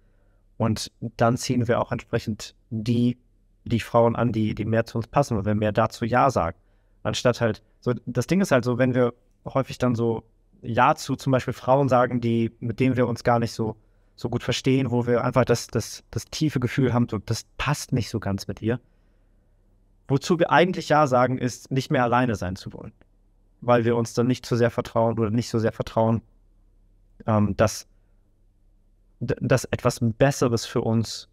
Und dann ziehen wir auch entsprechend die, die Frauen an, die, die mehr zu uns passen und wenn mehr dazu Ja sagen. Anstatt halt, so, das Ding ist halt so, wenn wir häufig dann so Ja zu zum Beispiel Frauen sagen, die, mit denen wir uns gar nicht so, so gut verstehen, wo wir einfach das, das, das tiefe Gefühl haben, so, das passt nicht so ganz mit ihr. Wozu wir eigentlich Ja sagen, ist, nicht mehr alleine sein zu wollen. Weil wir uns dann nicht so sehr vertrauen oder nicht so sehr vertrauen, ähm, dass dass etwas Besseres für uns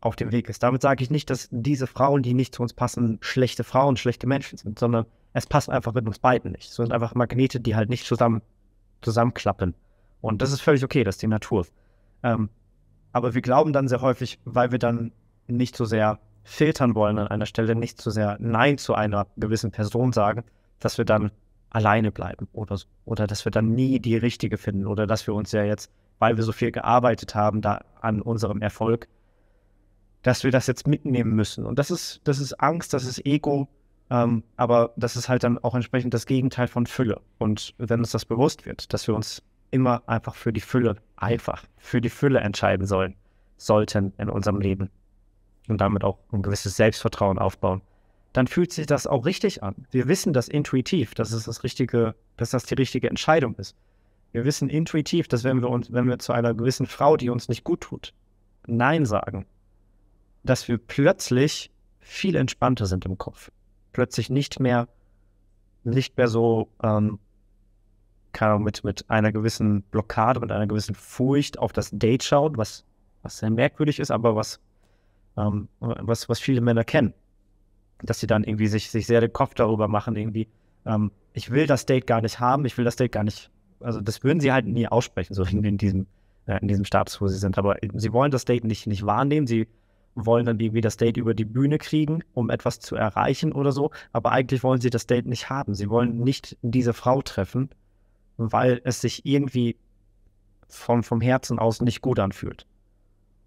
auf dem Weg ist. Damit sage ich nicht, dass diese Frauen, die nicht zu uns passen, schlechte Frauen, schlechte Menschen sind, sondern es passt einfach mit uns beiden nicht. Es sind einfach Magnete, die halt nicht zusammen, zusammenklappen. Und das ist völlig okay, das ist die Natur. Ähm, aber wir glauben dann sehr häufig, weil wir dann nicht so sehr filtern wollen an einer Stelle, nicht so sehr Nein zu einer gewissen Person sagen, dass wir dann alleine bleiben oder, oder dass wir dann nie die richtige finden oder dass wir uns ja jetzt weil wir so viel gearbeitet haben da an unserem Erfolg, dass wir das jetzt mitnehmen müssen. Und das ist, das ist Angst, das ist Ego, ähm, aber das ist halt dann auch entsprechend das Gegenteil von Fülle. Und wenn uns das bewusst wird, dass wir uns immer einfach für die Fülle, einfach für die Fülle entscheiden sollen, sollten in unserem Leben und damit auch ein gewisses Selbstvertrauen aufbauen, dann fühlt sich das auch richtig an. Wir wissen das intuitiv, dass es das richtige, dass das die richtige Entscheidung ist. Wir wissen intuitiv, dass wenn wir uns, wenn wir zu einer gewissen Frau, die uns nicht gut tut, Nein sagen, dass wir plötzlich viel entspannter sind im Kopf. Plötzlich nicht mehr, nicht mehr so ähm, keine Ahnung, mit, mit einer gewissen Blockade, mit einer gewissen Furcht auf das Date schaut, was, was sehr merkwürdig ist, aber was, ähm, was, was viele Männer kennen. Dass sie dann irgendwie sich, sich sehr den Kopf darüber machen, irgendwie, ähm, ich will das Date gar nicht haben, ich will das Date gar nicht also das würden sie halt nie aussprechen, so in, diesem, äh, in diesem Status, wo sie sind. Aber sie wollen das Date nicht, nicht wahrnehmen, sie wollen dann irgendwie das Date über die Bühne kriegen, um etwas zu erreichen oder so. Aber eigentlich wollen sie das Date nicht haben. Sie wollen nicht diese Frau treffen, weil es sich irgendwie vom, vom Herzen aus nicht gut anfühlt.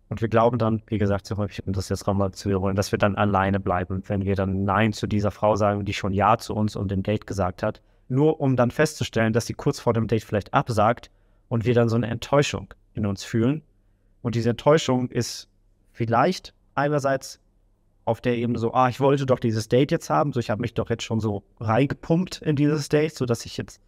Und wir glauben dann, wie gesagt, so häufig, um das jetzt nochmal zu wiederholen, dass wir dann alleine bleiben, wenn wir dann Nein zu dieser Frau sagen, die schon Ja zu uns und dem Date gesagt hat nur um dann festzustellen, dass sie kurz vor dem Date vielleicht absagt und wir dann so eine Enttäuschung in uns fühlen. Und diese Enttäuschung ist vielleicht einerseits auf der Ebene so, ah, ich wollte doch dieses Date jetzt haben, so ich habe mich doch jetzt schon so reingepumpt in dieses Date, sodass ich jetzt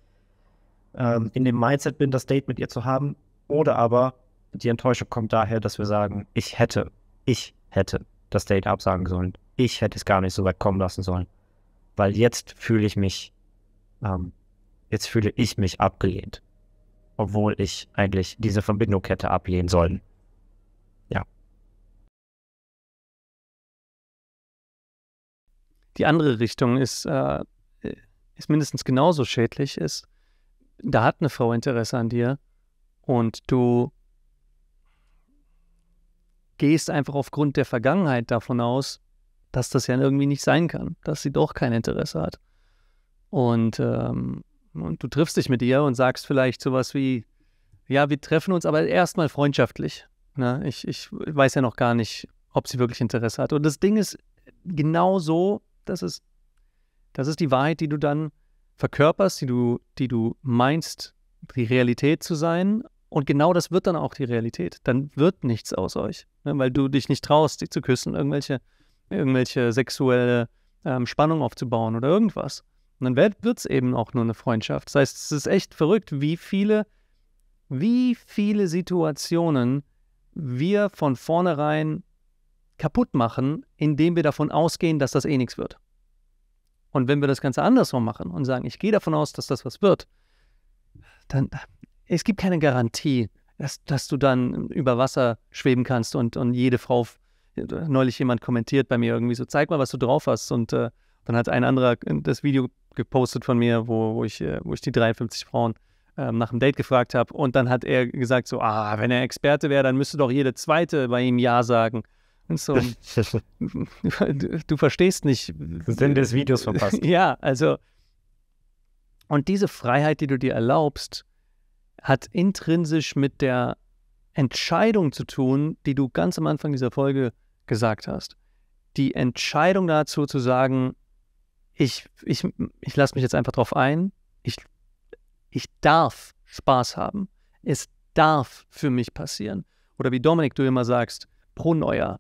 ähm, in dem Mindset bin, das Date mit ihr zu haben. Oder aber die Enttäuschung kommt daher, dass wir sagen, ich hätte, ich hätte das Date absagen sollen. Ich hätte es gar nicht so weit kommen lassen sollen. Weil jetzt fühle ich mich ähm, jetzt fühle ich mich abgelehnt, obwohl ich eigentlich diese Verbindung hätte ablehnen sollen. Ja. Die andere Richtung ist, äh, ist mindestens genauso schädlich, ist, da hat eine Frau Interesse an dir und du gehst einfach aufgrund der Vergangenheit davon aus, dass das ja irgendwie nicht sein kann, dass sie doch kein Interesse hat. Und, ähm, und du triffst dich mit ihr und sagst vielleicht sowas wie, ja, wir treffen uns aber erstmal freundschaftlich. Ne? Ich, ich weiß ja noch gar nicht, ob sie wirklich Interesse hat. Und das Ding ist genau so, das ist, das ist die Wahrheit, die du dann verkörperst, die du, die du meinst, die Realität zu sein. Und genau das wird dann auch die Realität. Dann wird nichts aus euch, ne? weil du dich nicht traust, dich zu küssen, irgendwelche, irgendwelche sexuelle ähm, Spannung aufzubauen oder irgendwas. Und dann wird es eben auch nur eine Freundschaft. Das heißt, es ist echt verrückt, wie viele, wie viele Situationen wir von vornherein kaputt machen, indem wir davon ausgehen, dass das eh nichts wird. Und wenn wir das Ganze andersrum machen und sagen, ich gehe davon aus, dass das was wird, dann es gibt keine Garantie, dass, dass du dann über Wasser schweben kannst und, und jede Frau, neulich jemand kommentiert bei mir irgendwie so, zeig mal, was du drauf hast. Und äh, dann hat ein anderer äh, das Video gepostet von mir, wo, wo, ich, äh, wo ich die 53 Frauen ähm, nach dem Date gefragt habe. Und dann hat er gesagt so, ah, wenn er Experte wäre, dann müsste doch jede zweite bei ihm Ja sagen. Und so, du, du verstehst nicht. Sinn des Videos verpasst. Ja, also. Und diese Freiheit, die du dir erlaubst, hat intrinsisch mit der Entscheidung zu tun, die du ganz am Anfang dieser Folge gesagt hast. Die Entscheidung dazu zu sagen, ich, ich, ich lasse mich jetzt einfach drauf ein. Ich, ich darf Spaß haben. Es darf für mich passieren. Oder wie Dominik, du immer sagst, Proneuer.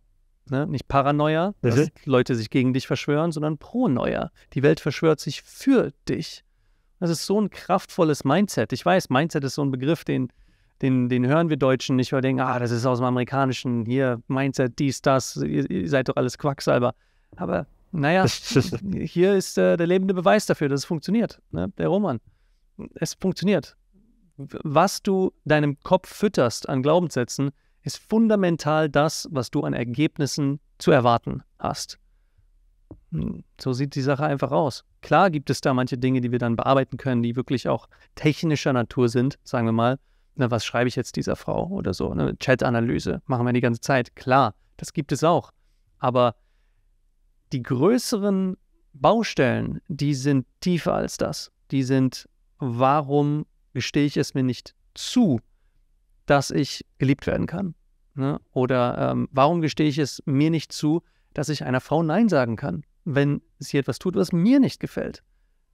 Ne? Nicht Paranoia, dass mhm. Leute sich gegen dich verschwören, sondern pro Neuer. Die Welt verschwört sich für dich. Das ist so ein kraftvolles Mindset. Ich weiß, Mindset ist so ein Begriff, den, den, den hören wir Deutschen nicht, weil wir denken, ah, das ist aus dem Amerikanischen, hier, Mindset, dies, das, ihr, ihr seid doch alles Quacksalber. Aber naja, hier ist äh, der lebende Beweis dafür, dass es funktioniert. Ne? Der Roman. Es funktioniert. Was du deinem Kopf fütterst an Glaubenssätzen, ist fundamental das, was du an Ergebnissen zu erwarten hast. Hm, so sieht die Sache einfach aus. Klar gibt es da manche Dinge, die wir dann bearbeiten können, die wirklich auch technischer Natur sind, sagen wir mal. Na, was schreibe ich jetzt dieser Frau oder so? Eine Chat-Analyse machen wir die ganze Zeit. Klar, das gibt es auch. Aber die größeren Baustellen, die sind tiefer als das. Die sind, warum gestehe ich es mir nicht zu, dass ich geliebt werden kann? Ne? Oder ähm, warum gestehe ich es mir nicht zu, dass ich einer Frau Nein sagen kann, wenn sie etwas tut, was mir nicht gefällt?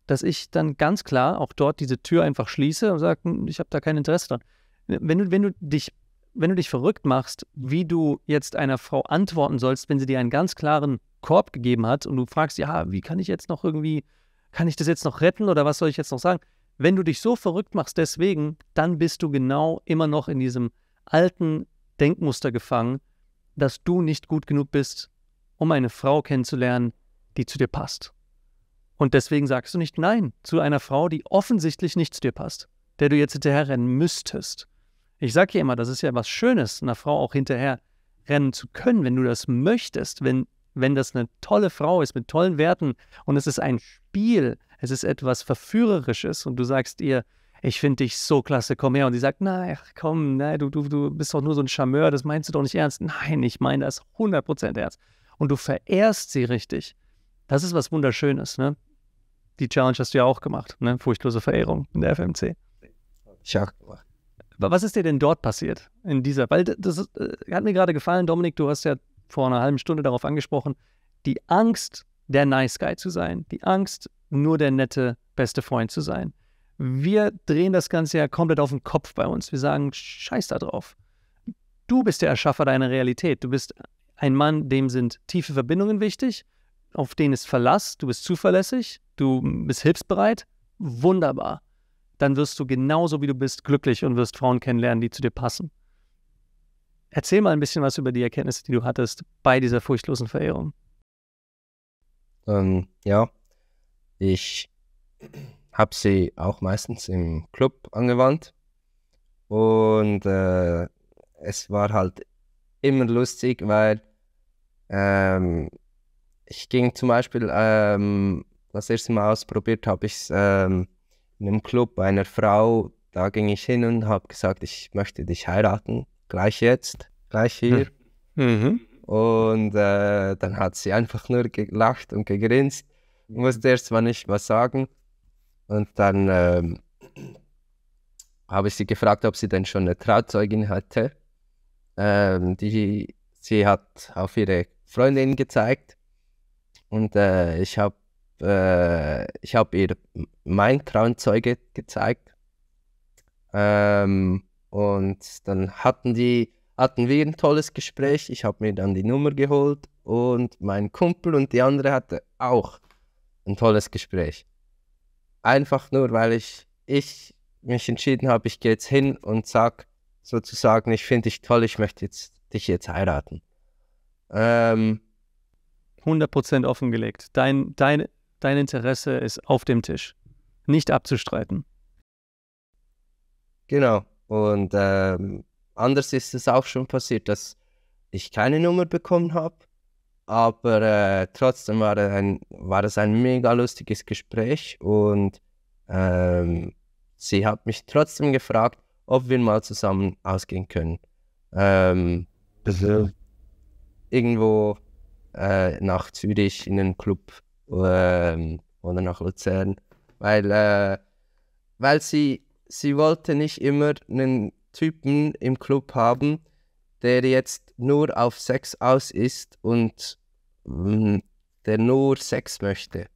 Dass ich dann ganz klar auch dort diese Tür einfach schließe und sage, hm, ich habe da kein Interesse dran. Wenn du, wenn du dich wenn du dich verrückt machst, wie du jetzt einer Frau antworten sollst, wenn sie dir einen ganz klaren Korb gegeben hat und du fragst, ja, wie kann ich jetzt noch irgendwie, kann ich das jetzt noch retten oder was soll ich jetzt noch sagen? Wenn du dich so verrückt machst deswegen, dann bist du genau immer noch in diesem alten Denkmuster gefangen, dass du nicht gut genug bist, um eine Frau kennenzulernen, die zu dir passt. Und deswegen sagst du nicht Nein zu einer Frau, die offensichtlich nicht zu dir passt, der du jetzt hinterherrennen müsstest. Ich sage hier immer, das ist ja was Schönes, einer Frau auch hinterherrennen zu können, wenn du das möchtest, wenn wenn das eine tolle Frau ist mit tollen Werten und es ist ein Spiel, es ist etwas Verführerisches und du sagst ihr, ich finde dich so klasse, komm her. Und sie sagt, nein, komm, nein, du, du, du bist doch nur so ein Charmeur, das meinst du doch nicht ernst. Nein, ich meine das 100% ernst. Und du verehrst sie richtig. Das ist was Wunderschönes, ne? Die Challenge hast du ja auch gemacht, ne? Furchtlose Verehrung in der FMC. Ich auch gemacht. Was ist dir denn dort passiert in dieser? Weil das, das äh, hat mir gerade gefallen, Dominik, du hast ja vor einer halben Stunde darauf angesprochen, die Angst, der Nice Guy zu sein, die Angst, nur der nette beste Freund zu sein. Wir drehen das Ganze ja komplett auf den Kopf bei uns. Wir sagen, scheiß da drauf. Du bist der Erschaffer deiner Realität. Du bist ein Mann, dem sind tiefe Verbindungen wichtig, auf den ist Verlass, du bist zuverlässig, du bist hilfsbereit. Wunderbar. Dann wirst du genauso wie du bist glücklich und wirst Frauen kennenlernen, die zu dir passen. Erzähl mal ein bisschen was über die Erkenntnisse, die du hattest bei dieser furchtlosen Verehrung. Ähm, ja, ich habe sie auch meistens im Club angewandt und äh, es war halt immer lustig, weil ähm, ich ging zum Beispiel, ähm, das erste Mal ausprobiert habe ich es ähm, in einem Club einer Frau, da ging ich hin und habe gesagt, ich möchte dich heiraten gleich jetzt, gleich hm. hier. Mhm. Und äh, dann hat sie einfach nur gelacht und gegrinst. Ich mhm. musste erst mal nicht was sagen. Und dann ähm, habe ich sie gefragt, ob sie denn schon eine Trauzeugin hatte. Ähm, die, sie hat auf ihre Freundin gezeigt. Und äh, ich habe äh, hab ihr mein Trauzeuge gezeigt. Ähm, und dann hatten die, hatten wir ein tolles Gespräch. Ich habe mir dann die Nummer geholt und mein Kumpel und die andere hatte auch ein tolles Gespräch. Einfach nur, weil ich, ich mich entschieden habe, ich gehe jetzt hin und sage sozusagen, ich finde dich toll, ich möchte jetzt, dich jetzt heiraten. Ähm, 100% offengelegt. Dein, dein, dein Interesse ist auf dem Tisch. Nicht abzustreiten. Genau. Und ähm, anders ist es auch schon passiert, dass ich keine Nummer bekommen habe, aber äh, trotzdem war, ein, war das ein mega lustiges Gespräch und ähm, sie hat mich trotzdem gefragt, ob wir mal zusammen ausgehen können. Ähm, also. Irgendwo äh, nach Zürich in den Club äh, oder nach Luzern, weil, äh, weil sie sie wollte nicht immer einen Typen im Club haben, der jetzt nur auf Sex aus ist und hm, der nur Sex möchte.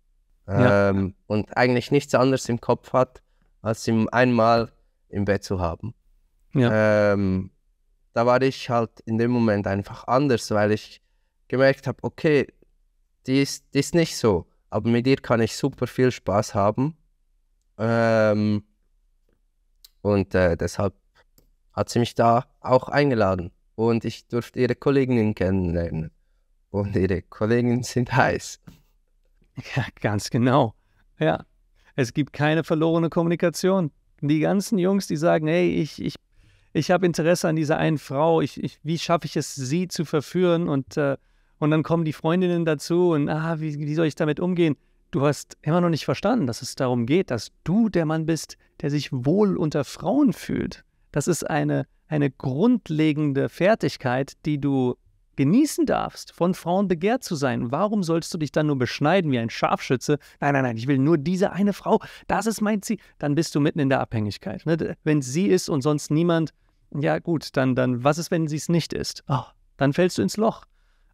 Ja. Ähm, und eigentlich nichts anderes im Kopf hat, als ihn einmal im Bett zu haben. Ja. Ähm, da war ich halt in dem Moment einfach anders, weil ich gemerkt habe, okay, die ist, die ist nicht so, aber mit ihr kann ich super viel Spaß haben. Ähm, und äh, deshalb hat sie mich da auch eingeladen. Und ich durfte ihre Kolleginnen kennenlernen. Und ihre Kolleginnen sind heiß. Ja, ganz genau. Ja. Es gibt keine verlorene Kommunikation. Die ganzen Jungs, die sagen, hey, ich, ich, ich habe Interesse an dieser einen Frau, ich, ich, wie schaffe ich es, sie zu verführen? Und, äh, und dann kommen die Freundinnen dazu und ah, wie, wie soll ich damit umgehen? Du hast immer noch nicht verstanden, dass es darum geht, dass du der Mann bist, der sich wohl unter Frauen fühlt. Das ist eine, eine grundlegende Fertigkeit, die du genießen darfst, von Frauen begehrt zu sein. Warum sollst du dich dann nur beschneiden wie ein Scharfschütze? Nein, nein, nein, ich will nur diese eine Frau. Das ist mein Ziel. Dann bist du mitten in der Abhängigkeit. Ne? Wenn sie ist und sonst niemand, ja gut, dann, dann was ist, wenn sie es nicht ist? Oh, dann fällst du ins Loch.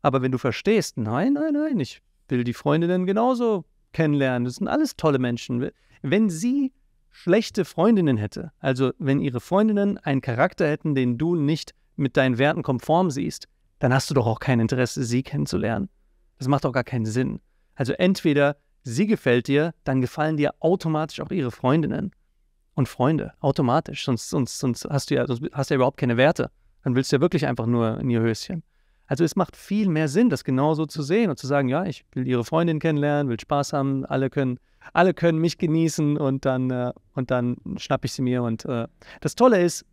Aber wenn du verstehst, nein, nein, nein, ich will die Freundinnen genauso kennenlernen. Das sind alles tolle Menschen. Wenn sie schlechte Freundinnen hätte, also wenn ihre Freundinnen einen Charakter hätten, den du nicht mit deinen Werten konform siehst, dann hast du doch auch kein Interesse, sie kennenzulernen. Das macht doch gar keinen Sinn. Also entweder sie gefällt dir, dann gefallen dir automatisch auch ihre Freundinnen und Freunde, automatisch. Sonst, sonst, sonst hast du ja, sonst hast du ja überhaupt keine Werte. Dann willst du ja wirklich einfach nur in ihr Höschen. Also es macht viel mehr Sinn, das genauso zu sehen und zu sagen, ja, ich will ihre Freundin kennenlernen, will Spaß haben, alle können alle können mich genießen und dann, äh, und dann schnapp ich sie mir. Und äh, das Tolle ist,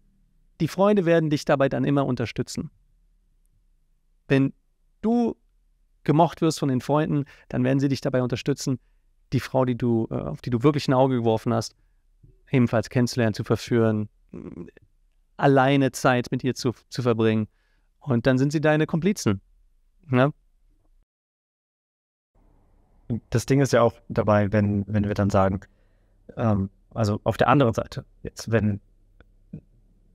die Freunde werden dich dabei dann immer unterstützen. Wenn du gemocht wirst von den Freunden, dann werden sie dich dabei unterstützen, die Frau, die du, äh, auf die du wirklich ein Auge geworfen hast, ebenfalls kennenzulernen, zu verführen, alleine Zeit mit ihr zu, zu verbringen. Und dann sind sie deine Komplizen. Ja? Ne? das Ding ist ja auch dabei, wenn, wenn wir dann sagen, ähm, also auf der anderen Seite, jetzt, wenn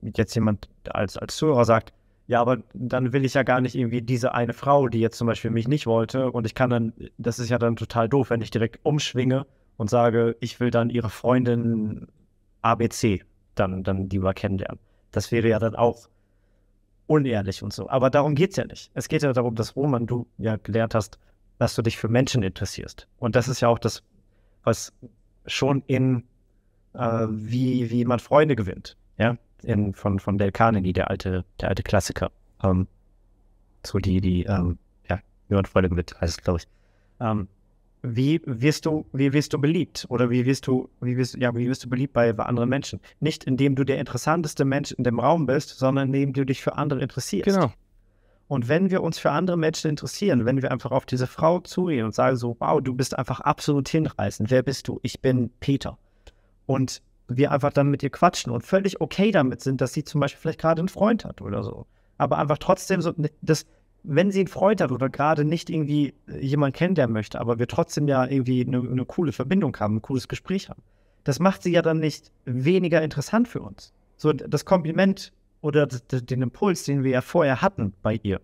jetzt jemand als, als Zuhörer sagt, ja, aber dann will ich ja gar nicht irgendwie diese eine Frau, die jetzt zum Beispiel mich nicht wollte, und ich kann dann, das ist ja dann total doof, wenn ich direkt umschwinge und sage, ich will dann ihre Freundin ABC dann, dann lieber kennenlernen. Das wäre ja dann auch unehrlich und so. Aber darum geht es ja nicht. Es geht ja darum, dass Roman, du ja gelernt hast, dass du dich für Menschen interessierst. Und das ist ja auch das, was schon in äh, wie, wie man Freunde gewinnt, ja, in, von, von Del Carnegie, der alte, der alte Klassiker. Ähm, so die, die, ähm, ja, wie man Freunde gewinnt, heißt es, glaube ich. Ähm, wie wirst du, wie wirst du beliebt? Oder wie wirst du, wie wirst, ja, wie wirst du beliebt bei anderen Menschen? Nicht indem du der interessanteste Mensch in dem Raum bist, sondern indem du dich für andere interessierst. Genau. Und wenn wir uns für andere Menschen interessieren, wenn wir einfach auf diese Frau zugehen und sagen so, wow, du bist einfach absolut hinreißend, wer bist du? Ich bin Peter. Und wir einfach dann mit ihr quatschen und völlig okay damit sind, dass sie zum Beispiel vielleicht gerade einen Freund hat oder so. Aber einfach trotzdem so, ne, dass, wenn sie einen Freund hat oder gerade nicht irgendwie äh, jemand kennt, der möchte, aber wir trotzdem ja irgendwie eine, eine, coole Verbindung haben, ein cooles Gespräch haben. Das macht sie ja dann nicht weniger interessant für uns. So, das Kompliment oder den Impuls, den wir ja vorher hatten bei ihr,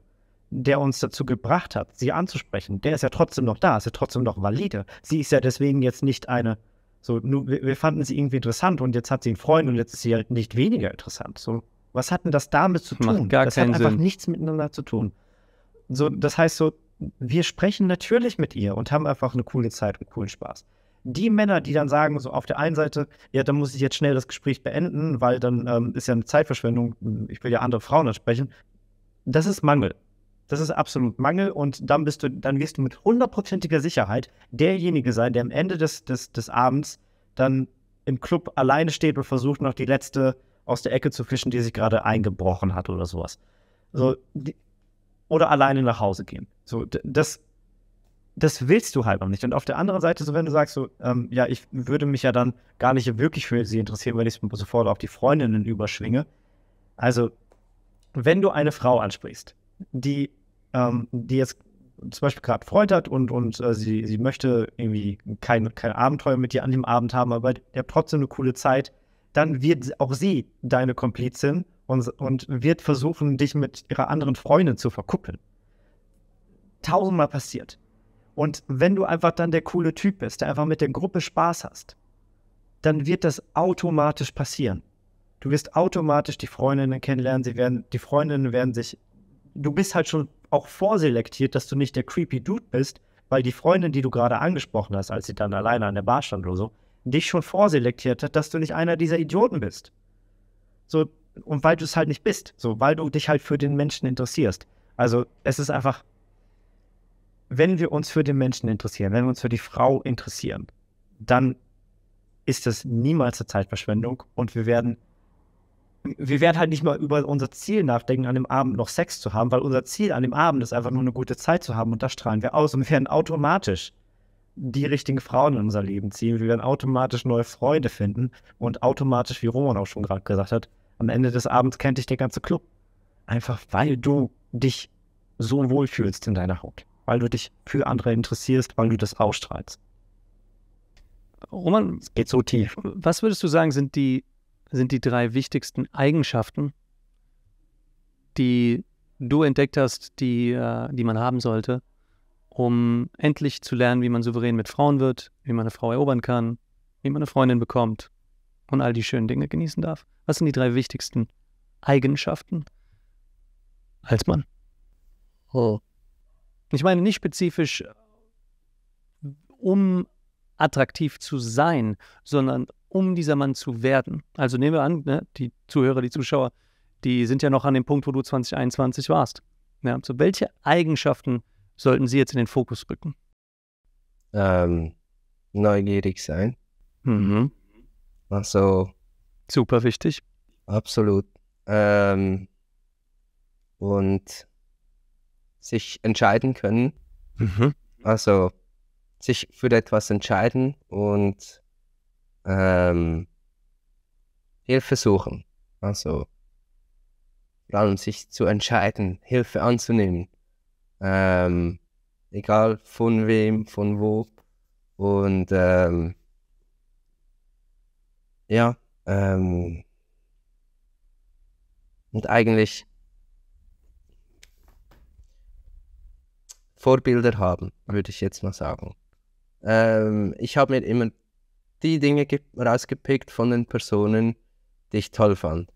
der uns dazu gebracht hat, sie anzusprechen, der ist ja trotzdem noch da, ist ja trotzdem noch valide. Sie ist ja deswegen jetzt nicht eine, so, wir fanden sie irgendwie interessant und jetzt hat sie einen Freund und jetzt ist sie halt nicht weniger interessant. So, was hat denn das damit zu tun? Macht gar das keinen hat einfach Sinn. nichts miteinander zu tun. So, das heißt so, wir sprechen natürlich mit ihr und haben einfach eine coole Zeit und coolen Spaß die Männer, die dann sagen, so auf der einen Seite, ja, dann muss ich jetzt schnell das Gespräch beenden, weil dann ähm, ist ja eine Zeitverschwendung, ich will ja andere Frauen ansprechen, das ist Mangel. Das ist absolut Mangel und dann bist du, dann wirst du mit hundertprozentiger Sicherheit derjenige sein, der am Ende des, des, des Abends dann im Club alleine steht und versucht, noch die letzte aus der Ecke zu fischen, die sich gerade eingebrochen hat oder sowas. So, die, oder alleine nach Hause gehen. So, das, das willst du halt noch nicht. Und auf der anderen Seite, so wenn du sagst, so, ähm, ja, ich würde mich ja dann gar nicht wirklich für sie interessieren, weil ich sofort auf die Freundinnen überschwinge. Also, wenn du eine Frau ansprichst, die, ähm, die jetzt zum Beispiel gerade einen Freund hat und, und äh, sie, sie möchte irgendwie kein, kein Abenteuer mit dir an dem Abend haben, aber der trotzdem eine coole Zeit, dann wird auch sie deine Komplizin und, und wird versuchen, dich mit ihrer anderen Freundin zu verkuppeln. Tausendmal passiert. Und wenn du einfach dann der coole Typ bist, der einfach mit der Gruppe Spaß hast, dann wird das automatisch passieren. Du wirst automatisch die Freundinnen kennenlernen, sie werden, die Freundinnen werden sich, du bist halt schon auch vorselektiert, dass du nicht der creepy Dude bist, weil die Freundin, die du gerade angesprochen hast, als sie dann alleine an der Bar stand oder so, dich schon vorselektiert hat, dass du nicht einer dieser Idioten bist. So, und weil du es halt nicht bist, so, weil du dich halt für den Menschen interessierst. Also, es ist einfach wenn wir uns für den Menschen interessieren, wenn wir uns für die Frau interessieren, dann ist das niemals eine Zeitverschwendung und wir werden, wir werden halt nicht mal über unser Ziel nachdenken, an dem Abend noch Sex zu haben, weil unser Ziel an dem Abend ist einfach nur eine gute Zeit zu haben und das strahlen wir aus und wir werden automatisch die richtigen Frauen in unser Leben ziehen. Wir werden automatisch neue Freude finden und automatisch, wie Roman auch schon gerade gesagt hat, am Ende des Abends kennt dich der ganze Club. Einfach weil du dich so wohlfühlst in deiner Haut weil du dich für andere interessierst, weil du das ausstrahlst. Roman, es geht so tief. Was würdest du sagen, sind die, sind die drei wichtigsten Eigenschaften, die du entdeckt hast, die, äh, die man haben sollte, um endlich zu lernen, wie man souverän mit Frauen wird, wie man eine Frau erobern kann, wie man eine Freundin bekommt und all die schönen Dinge genießen darf? Was sind die drei wichtigsten Eigenschaften als Mann? Oh. Ich meine nicht spezifisch, um attraktiv zu sein, sondern um dieser Mann zu werden. Also nehmen wir an, ne, die Zuhörer, die Zuschauer, die sind ja noch an dem Punkt, wo du 2021 warst. Ja, so welche Eigenschaften sollten sie jetzt in den Fokus rücken? Ähm, neugierig sein. Mhm. Also. Super wichtig. Absolut. Ähm, und sich entscheiden können. Mhm. Also sich für etwas entscheiden und ähm, Hilfe suchen. Also vor allem sich zu entscheiden, Hilfe anzunehmen. Ähm, egal von wem, von wo. Und ähm, ja, ähm, und eigentlich Vorbilder haben, würde ich jetzt mal sagen. Ähm, ich habe mir immer die Dinge rausgepickt von den Personen, die ich toll fand.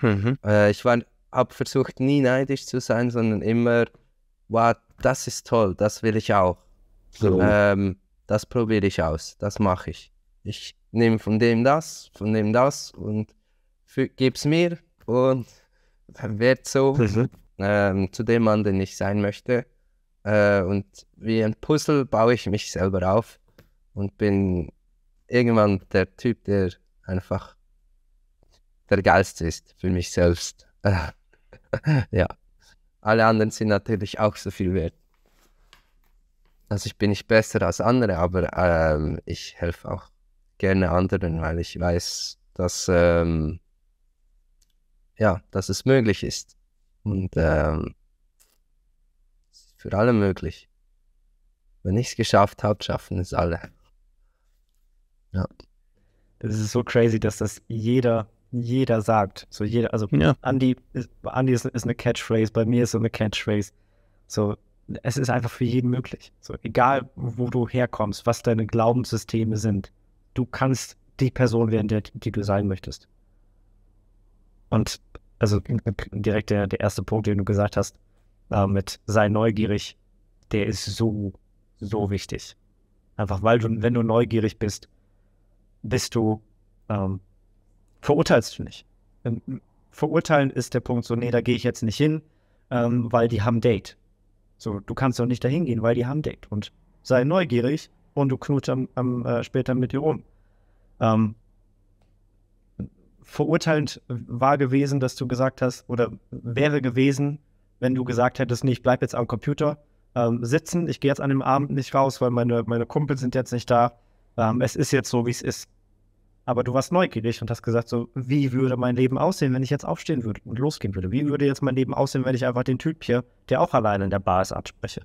Mhm. Äh, ich habe versucht, nie neidisch zu sein, sondern immer, wow, das ist toll, das will ich auch. So. Ähm, das probiere ich aus, das mache ich. Ich nehme von dem das, von dem das und gebe es mir und werde so ähm, zu dem Mann, den ich sein möchte. Äh, und wie ein Puzzle baue ich mich selber auf und bin irgendwann der Typ, der einfach der Geist ist für mich selbst. ja. Alle anderen sind natürlich auch so viel wert. Also ich bin nicht besser als andere, aber ähm, ich helfe auch gerne anderen, weil ich weiß, dass ähm, ja, dass es möglich ist. Und ähm, für alle möglich. Wenn ich es geschafft habe, schaffen es alle. Ja. Das ist so crazy, dass das jeder, jeder sagt. So jeder, also ja. Andy, ist, Andy ist, ist eine Catchphrase, bei mir ist so eine Catchphrase. So, es ist einfach für jeden möglich. So, egal wo du herkommst, was deine Glaubenssysteme sind, du kannst die Person werden, die, die du sein möchtest. Und also direkt der, der erste Punkt, den du gesagt hast, äh, mit sei neugierig, der ist so, so wichtig. Einfach weil du, wenn du neugierig bist, bist du, ähm, verurteilst du nicht. Ähm, verurteilen ist der Punkt so, nee, da gehe ich jetzt nicht hin, ähm, weil die haben Date. So, du kannst doch nicht dahin gehen, weil die haben Date. Und sei neugierig und du knutsch am, am äh, später mit dir rum. Ähm, verurteilend war gewesen, dass du gesagt hast, oder wäre gewesen, wenn du gesagt hättest, nee, ich bleibe jetzt am Computer ähm, sitzen, ich gehe jetzt an dem Abend nicht raus, weil meine, meine Kumpel sind jetzt nicht da. Ähm, es ist jetzt so, wie es ist. Aber du warst neugierig und hast gesagt, so, wie würde mein Leben aussehen, wenn ich jetzt aufstehen würde und losgehen würde? Wie würde jetzt mein Leben aussehen, wenn ich einfach den Typ hier, der auch alleine in der Bar ist, anspreche?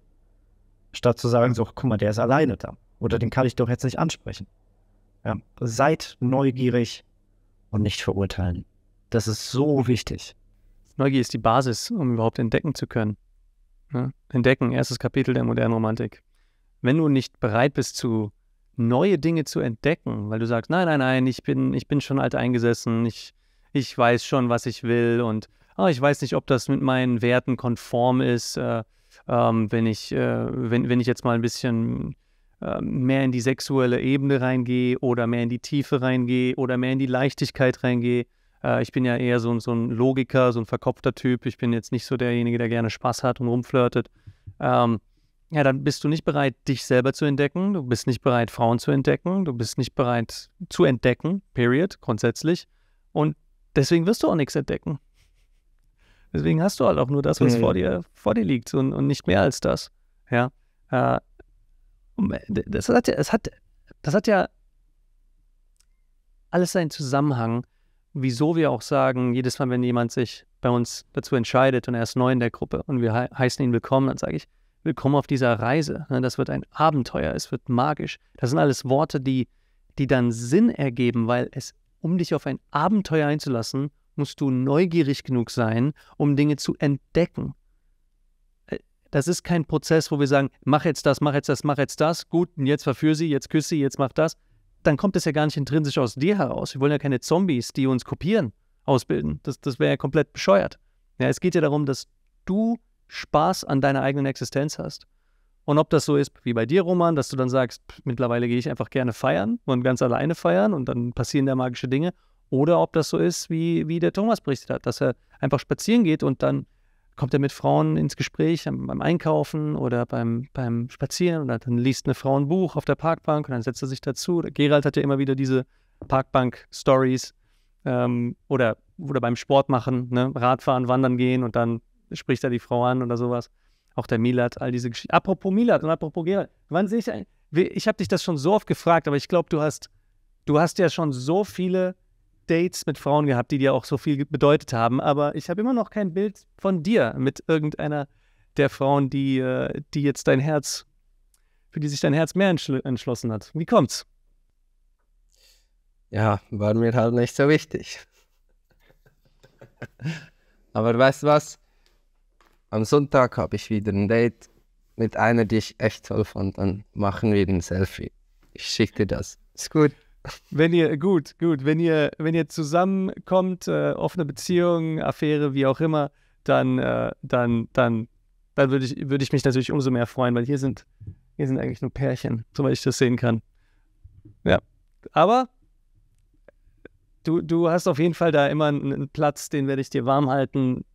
Statt zu sagen, so, guck mal, der ist alleine da. Oder den kann ich doch jetzt nicht ansprechen. Ja. Seid neugierig und nicht verurteilen. Das ist so wichtig. Neugier ist die Basis, um überhaupt entdecken zu können. Ne? Entdecken, erstes Kapitel der modernen Romantik. Wenn du nicht bereit bist zu neue Dinge zu entdecken, weil du sagst, nein, nein, nein, ich bin, ich bin schon alt eingesessen, ich, ich weiß schon, was ich will und oh, ich weiß nicht, ob das mit meinen Werten konform ist, äh, ähm, wenn, ich, äh, wenn, wenn ich jetzt mal ein bisschen ähm, mehr in die sexuelle Ebene reingehe oder mehr in die Tiefe reingehe oder mehr in die Leichtigkeit reingehe. Äh, ich bin ja eher so, so, ein Logiker, so ein verkopfter Typ. Ich bin jetzt nicht so derjenige, der gerne Spaß hat und rumflirtet. Ähm, ja, dann bist du nicht bereit, dich selber zu entdecken. Du bist nicht bereit, Frauen zu entdecken. Du bist nicht bereit, zu entdecken, period, grundsätzlich. Und deswegen wirst du auch nichts entdecken. Deswegen hast du halt auch nur das, was mhm. vor, dir, vor dir liegt und, und nicht mehr als das. Ja. Äh, das hat ja, das hat, das hat ja alles seinen Zusammenhang wieso wir auch sagen, jedes Mal, wenn jemand sich bei uns dazu entscheidet und er ist neu in der Gruppe und wir he heißen ihn willkommen, dann sage ich, willkommen auf dieser Reise. Ne? Das wird ein Abenteuer, es wird magisch. Das sind alles Worte, die, die dann Sinn ergeben, weil es, um dich auf ein Abenteuer einzulassen, musst du neugierig genug sein, um Dinge zu entdecken. Äh, das ist kein Prozess, wo wir sagen, mach jetzt das, mach jetzt das, mach jetzt das, gut, und jetzt verführ sie, jetzt küsse sie, jetzt mach das, dann kommt das ja gar nicht intrinsisch aus dir heraus. Wir wollen ja keine Zombies, die uns kopieren, ausbilden. Das, das wäre ja komplett bescheuert. Ja, es geht ja darum, dass du Spaß an deiner eigenen Existenz hast. Und ob das so ist wie bei dir, Roman, dass du dann sagst, pff, mittlerweile gehe ich einfach gerne feiern und ganz alleine feiern und dann passieren da magische Dinge. Oder ob das so ist, wie, wie der Thomas berichtet hat, dass er einfach spazieren geht und dann kommt er mit Frauen ins Gespräch beim Einkaufen oder beim, beim Spazieren oder dann liest eine Frau ein Buch auf der Parkbank und dann setzt er sich dazu. Gerald hat ja immer wieder diese Parkbank-Stories ähm, oder, oder beim Sport machen, ne? Radfahren, wandern gehen und dann spricht er die Frau an oder sowas. Auch der Milat, all diese Geschichten. Apropos Milat und apropos Gerald, wann sehe ich ein? Ich habe dich das schon so oft gefragt, aber ich glaube, du hast, du hast ja schon so viele Dates mit Frauen gehabt, die dir auch so viel bedeutet haben, aber ich habe immer noch kein Bild von dir mit irgendeiner der Frauen, die, äh, die jetzt dein Herz, für die sich dein Herz mehr entschlossen hat. Wie kommt's? Ja, war mir halt nicht so wichtig. aber weißt du was? Am Sonntag habe ich wieder ein Date mit einer, die ich echt toll fand. Dann machen wir ein Selfie. Ich schicke dir das. Ist gut. Wenn ihr, gut, gut, wenn ihr, wenn ihr zusammenkommt, äh, offene Beziehung, Affäre, wie auch immer, dann, äh, dann, dann, dann würde ich, würd ich mich natürlich umso mehr freuen, weil hier sind, hier sind eigentlich nur Pärchen, soweit ich das sehen kann. Ja. Aber du, du hast auf jeden Fall da immer einen, Platz, den werde ich dir warm halten,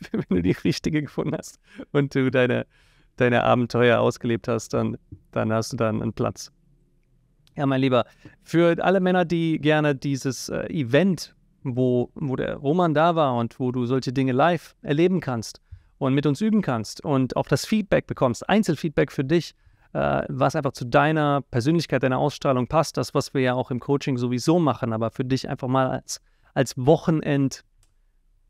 wenn du die richtige gefunden hast und du deine, deine Abenteuer ausgelebt hast, dann, dann hast du da einen Platz. Ja, mein Lieber, für alle Männer, die gerne dieses äh, Event, wo, wo der Roman da war und wo du solche Dinge live erleben kannst und mit uns üben kannst und auch das Feedback bekommst, Einzelfeedback für dich, äh, was einfach zu deiner Persönlichkeit, deiner Ausstrahlung passt, das, was wir ja auch im Coaching sowieso machen, aber für dich einfach mal als, als Wochenend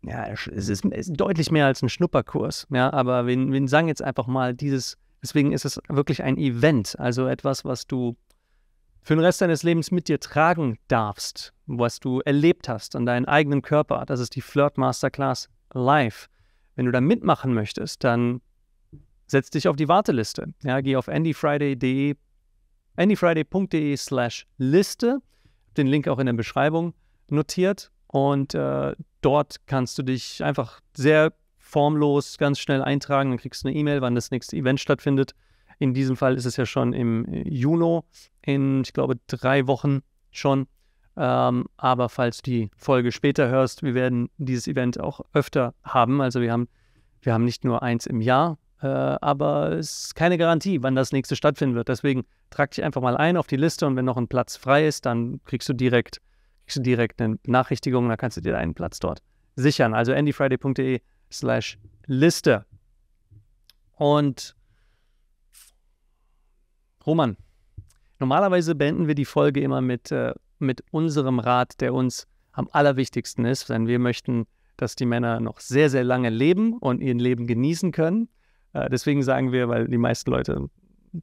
ja, es ist, es ist, deutlich mehr als ein Schnupperkurs, ja, aber wir, wir sagen jetzt einfach mal dieses, deswegen ist es wirklich ein Event, also etwas, was du für den Rest deines Lebens mit dir tragen darfst, was du erlebt hast an deinem eigenen Körper. Das ist die Flirt Masterclass Live. Wenn du da mitmachen möchtest, dann setz dich auf die Warteliste. Ja, geh auf andyfriday.de andyfriday.de slash Liste. Den Link auch in der Beschreibung notiert. Und äh, dort kannst du dich einfach sehr formlos ganz schnell eintragen. Dann kriegst du eine E-Mail, wann das nächste Event stattfindet. In diesem Fall ist es ja schon im äh, Juni, in, ich glaube, drei Wochen schon. Ähm, aber falls du die Folge später hörst, wir werden dieses Event auch öfter haben. Also wir haben, wir haben nicht nur eins im Jahr, äh, aber es ist keine Garantie, wann das nächste stattfinden wird. Deswegen trag dich einfach mal ein auf die Liste und wenn noch ein Platz frei ist, dann kriegst du direkt, kriegst du direkt eine Benachrichtigung, dann kannst du dir deinen Platz dort sichern. Also andyfriday.de slash Liste. Und Roman, normalerweise beenden wir die Folge immer mit, äh, mit unserem Rat, der uns am allerwichtigsten ist, denn wir möchten, dass die Männer noch sehr, sehr lange leben und ihr Leben genießen können. Äh, deswegen sagen wir, weil die meisten Leute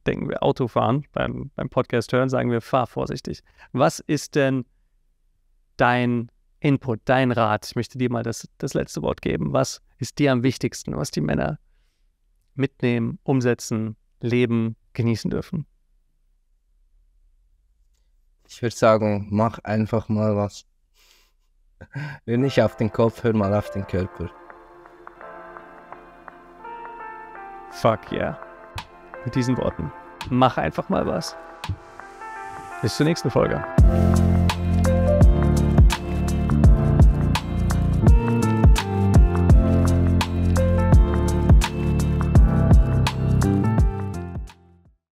denken, wir Autofahren beim, beim Podcast hören, sagen wir, fahr vorsichtig. Was ist denn dein Input, dein Rat? Ich möchte dir mal das, das letzte Wort geben. Was ist dir am wichtigsten, was die Männer mitnehmen, umsetzen, leben, genießen dürfen? Ich würde sagen, mach einfach mal was. Hör nicht auf den Kopf, hör mal auf den Körper. Fuck yeah. Mit diesen Worten. Mach einfach mal was. Bis zur nächsten Folge.